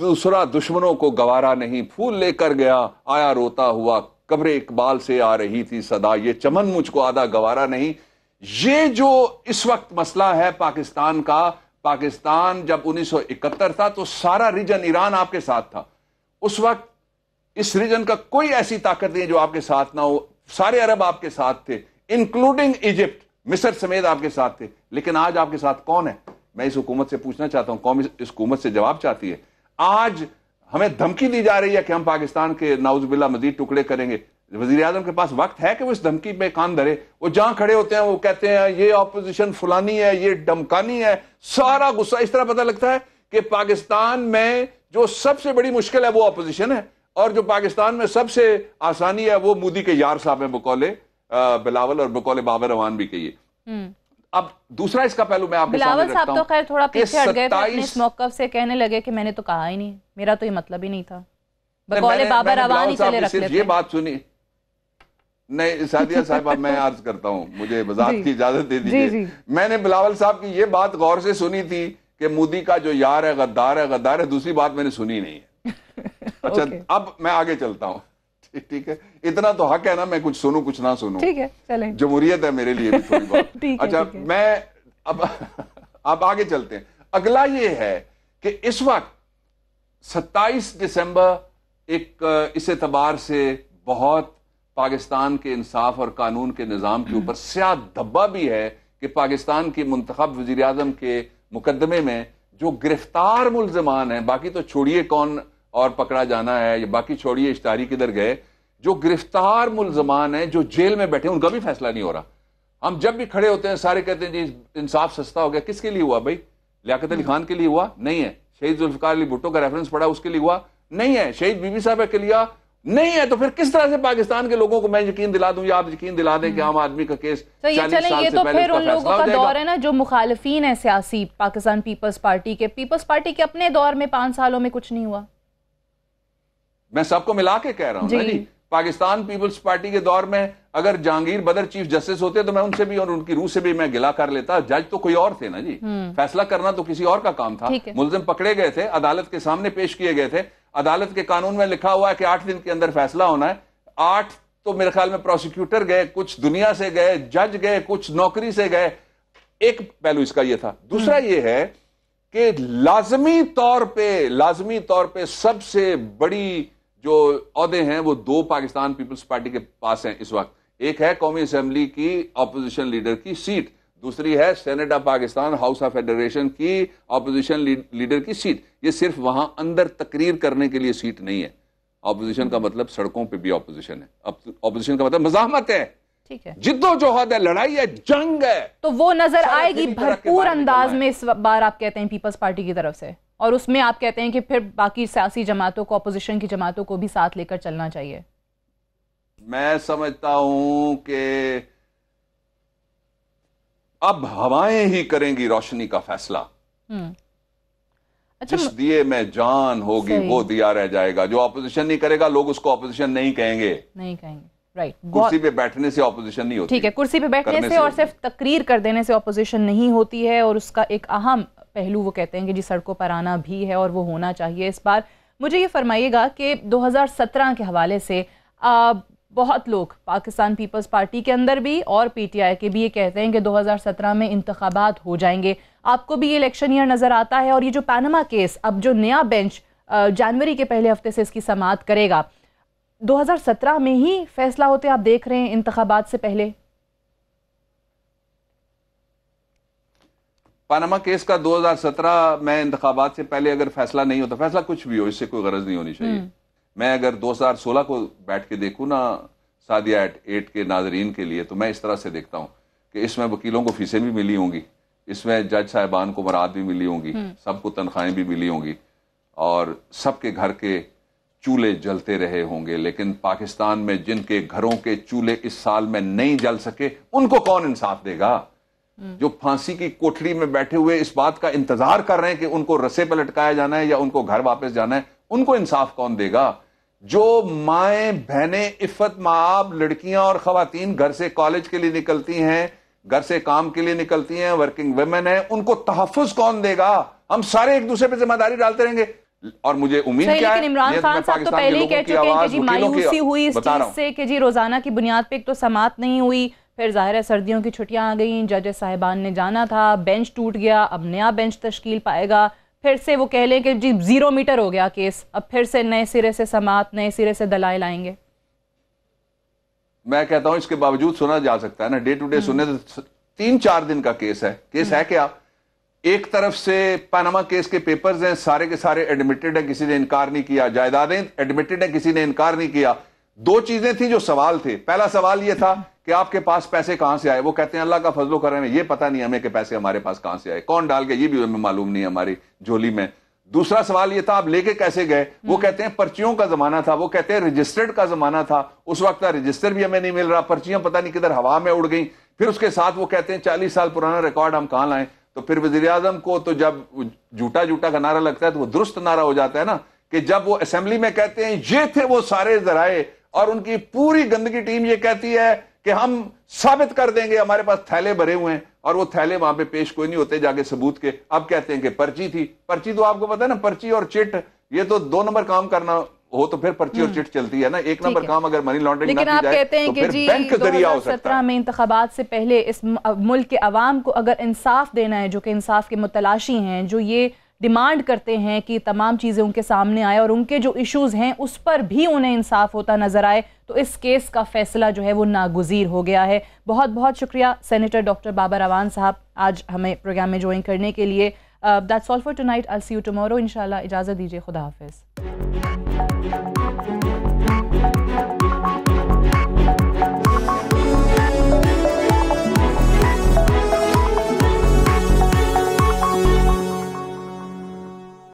दूसरा दुश्मनों को गवारा नहीं फूल लेकर गया आया रोता हुआ कब्र इकबाल से आ रही थी सदा ये चमन मुझको आधा गवारा नहीं ये जो इस वक्त मसला है पाकिस्तान का पाकिस्तान जब 1971 था तो सारा रीजन ईरान आपके साथ था उस वक्त इस रीजन का कोई ऐसी ताकत नहीं है जो आपके साथ ना हो सारे अरब आपके साथ थे इंक्लूडिंग इजिप्ट मिस्र समेत आपके साथ थे लेकिन आज आपके साथ कौन है मैं इस हुकूमत से पूछना चाहता हूं कौम इस हुकूमत से जवाब चाहती है आज हमें धमकी दी जा रही है कि हम पाकिस्तान के नाउज बिल्ला मजीद टुकड़े करेंगे वजीर आजम के पास वक्त है कि वो इस धमकी में कान धरे वो जहां खड़े होते हैं वो कहते हैं ये ऑपोजिशन फुलानी है ये डमकानी है सारा गुस्सा इस तरह पता लगता है कि पाकिस्तान में जो सबसे बड़ी मुश्किल है वो ऑपोजिशन है और जो पाकिस्तान में सबसे आसानी है वो मोदी के यार साहब है बकौले बिलावल और बकौले बाबर रवान भी कहिए हम्म। अब दूसरा इसका पहलू मैं आपके बिलावल साहब तो खैर थोड़ा पीछे हट गए थे इस मौकफ से कहने लगे कि मैंने तो कहा ही नहीं मेरा तो ये मतलब ही नहीं था बकौले बाबर रवान ही चले रखते ये बात सुनी नहीं सादिया साहब मैं अर्ज करता हूँ मुझे मजाक की इजाजत दे दीजिए मैंने बिलावल साहब की ये बात गौर से सुनी थी कि मोदी का जो यार है गद्दार है गद्दार है दूसरी बात मैंने सुनी नहीं है अच्छा okay. अब मैं आगे चलता हूँ ठीक है इतना तो हक है ना मैं कुछ सुनू कुछ ना सुनू ठीक है चलें जमहूरियत है मेरे लिए भी थोड़ी बहुत अच्छा मैं अब अब आगे चलते हैं अगला ये है कि इस वक्त 27 दिसंबर एक इस एतबार से बहुत पाकिस्तान के इंसाफ और कानून के निज़ाम के ऊपर स्या धब्बा भी है कि पाकिस्तान के मुंतब वजी अजम के मुकदमे में जो गिरफ्तार मुलजमान है बाकी तो छोड़िए कौन और पकड़ा जाना है या बाकी छोड़िए इश्तारी किधर गए जो गिरफ्तार मुलजमान है जो जेल में बैठे उनका भी फैसला नहीं हो रहा हम जब भी खड़े होते हैं सारे कहते हैं जी इंसाफ सस्ता हो गया किसके लिए हुआ भाई लियाकत अली खान के लिए हुआ नहीं है शहीद जुल्फकार अली भुट्टो का रेफरेंस पड़ा उसके लिए हुआ नहीं है शहीद बीबी साहब के लिए नहीं है तो फिर किस तरह से पाकिस्तान के लोगों को मैं यकीन दिला दूं या आप यकीन दिला दें कि हम्म। आम आदमी का केस तो ये चले ये तो फिर उन लोगों का दौर है ना जो मुखालफी है सियासी पाकिस्तान पीपल्स पार्टी के पीपल्स पार्टी के अपने दौर में पांच सालों में कुछ नहीं हुआ मैं सबको मिला के कह रहा हूँ जी पाकिस्तान पीपल्स पार्टी के दौर में अगर जहांगीर बदर चीफ जस्टिस होते तो मैं उनसे भी और उनकी रूह से भी मैं गिला कर लेता जज तो कोई और थे ना जी हम्म। फैसला करना तो किसी और का काम था मुलजिम पकड़े गए थे अदालत के सामने पेश किए गए थे अदालत के कानून में लिखा हुआ है कि आठ दिन के अंदर फैसला होना है आठ तो मेरे ख्याल में प्रोसिक्यूटर गए कुछ दुनिया से गए जज गए कुछ नौकरी से गए एक पहलू इसका यह था दूसरा हम्म। यह है कि लाजमी तौर पे लाजमी तौर पे सबसे बड़ी जो अहदे हैं वो दो पाकिस्तान पीपल्स पार्टी के पास हैं इस वक्त एक है कौमी असम्बली की अपोजिशन लीडर की सीट दूसरी है senate of Pakistan house of federation की अपोजिशन लीडर की सीट ये सिर्फ वहां अंदर तकरीर करने के लिए सीट नहीं है अपोजिशन का मतलब सड़कों पे भी अपोजिशन है अपोजिशन का मतलब मजामत है ठीक है है लड़ाई है जंग है तो वो नजर आएगी भरपूर अंदाज में इस बार आप कहते हैं पीपल्स पार्टी की तरफ से और उसमें आप कहते हैं कि फिर बाकी सियासी जमातों को अपोजिशन की जमातों को भी साथ लेकर चलना चाहिए मैं समझता हूं कि अब हवाएं ही करेंगी रोशनी का फैसला हम्म। अच्छा, जिस दिए में जान होगी वो दिया रह जाएगा जो ऑपोजिशन नहीं करेगा लोग उसको ऑपोजिशन नहीं कहेंगे नहीं कहेंगे राइट right. कुर्सी पे बैठने से ऑपोजिशन नहीं होती ठीक है कुर्सी पे बैठने से, से और सिर्फ तकरीर कर देने से ऑपोजिशन नहीं होती है और उसका एक अहम पहलू वो कहते हैं कि जी सड़कों पर आना भी है और वो होना चाहिए इस बार मुझे ये फरमाइएगा कि 2017 के हवाले से आ, बहुत लोग पाकिस्तान पीपल्स पार्टी के अंदर भी और पीटीआई के भी ये कहते हैं कि 2017 में इंतबात हो जाएंगे आपको भी ये इलेक्शन ईयर नज़र आता है और ये जो पैनमा केस अब जो नया बेंच जनवरी के पहले हफ्ते से इसकी समात करेगा 2017 में ही फैसला होते आप देख रहे हैं इंतबात से पहले पानामा केस का 2017 में इंतबात से पहले अगर फैसला नहीं होता फैसला कुछ भी हो इससे कोई गरज नहीं होनी चाहिए हम्म। मैं अगर 2016 को बैठ के देखूँ ना सादिया एट एट के नाजरीन के लिए तो मैं इस तरह से देखता हूँ कि इसमें वकीलों को फीसें भी मिली होंगी इसमें जज साहिबान को मराद भी मिली होंगी हम्म। सबको तनख्वाहें भी मिली होंगी और सबके घर के चूल्हे जलते रहे होंगे लेकिन पाकिस्तान में जिनके घरों के चूल्हे इस साल में नहीं जल सके उनको कौन इंसाफ देगा हम्म। जो फांसी की कोठरी में बैठे हुए इस बात का इंतजार कर रहे हैं कि उनको रस्से पर लटकाया जाना है या उनको घर वापस जाना है उनको इंसाफ कौन देगा जो माए बहनें इफ़त माब लड़कियां और खातन घर से कॉलेज के लिए निकलती हैं घर से काम के लिए निकलती हैं वर्किंग वेमेन हैं उनको तहफ़ कौन देगा हम सारे एक दूसरे पर जिम्मेदारी डालते रहेंगे और मुझे उम्मीद है लेकिन इमरान खान साहब तो पहले ही कह चुके हैं कि जी मायूसी हुई इस चीज से कि जी रोजाना की बुनियाद पे एक तो समात नहीं हुई फिर जाहिर है सर्दियों की छुट्टियां आ गई जजेस साहिबान ने जाना था बेंच टूट गया अब नया बेंच तश्कील पाएगा फिर से वो कह लें कि जी ज़ीरो मीटर हो गया केस अब फिर से नए सिरे से समात नए सिरे से दलाई लाएंगे मैं कहता हूं इसके बावजूद सुना जा सकता है ना डे टू डे सुने तो तीन चार दिन का केस है केस है हम्म। क्या एक तरफ से पानामा केस के पेपर्स हैं सारे के सारे एडमिटेड हैं किसी ने इनकार नहीं किया जायदादें एडमिटेड हैं किसी ने इनकार नहीं किया दो चीजें थी जो सवाल थे पहला सवाल यह था कि आपके पास पैसे कहां से आए वो कहते हैं अल्लाह का फजलो कर में ये पता नहीं हमें कि पैसे हमारे पास कहां से आए कौन डाल के ये भी हमें मालूम नहीं हमारी झोली में दूसरा सवाल ये था आप लेके कैसे गए वो हम्म। कहते हैं पर्चियों का जमाना था वो कहते हैं रजिस्टर्ड का जमाना था उस वक्त का रजिस्टर भी हमें नहीं मिल रहा पर्चियां पता नहीं किधर हवा में उड़ गई फिर उसके साथ वो कहते हैं चालीस साल पुराना रिकॉर्ड हम कहां लाए तो फिर वजीर आजम को तो जब झूठा झूठा का नारा लगता है तो वो दुरुस्त नारा हो जाता है ना कि जब वो असेंबली में कहते हैं ये थे वो सारे जराए और उनकी पूरी गंदगी टीम ये कहती है कि हम साबित कर देंगे हमारे पास थैले भरे हुए हैं और वो थैले वहां पे पेश कोई नहीं होते जाके सबूत के अब कहते हैं कि पर्ची थी पर्ची तो आपको पता है ना पर्ची और चिट ये तो दो नंबर काम करना हो तो फिर पर्ची और हम्म। चिट चलती है ना एक नंबर काम अगर मनी लॉन्ड्रिंग लेकिन आप कहते हैं तो कि जी सत्रह में इंतबात से पहले इस मुल्क के अवाम को अगर इंसाफ देना है जो कि इंसाफ के मुतलाशी हैं जो ये डिमांड करते हैं कि तमाम चीज़ें उनके सामने आए और उनके जो इश्यूज़ हैं उस पर भी उन्हें इंसाफ होता नज़र आए तो इस केस का फैसला जो है वो नागुजीर हो गया है बहुत बहुत शुक्रिया सेनेटर डॉक्टर बाबर अवान साहब आज हमें प्रोग्राम में ज्वाइन करने के लिए that's all for tonight I see you tomorrow इंशाल्लाह इजाज़त दीजिए खुदा हाफिज़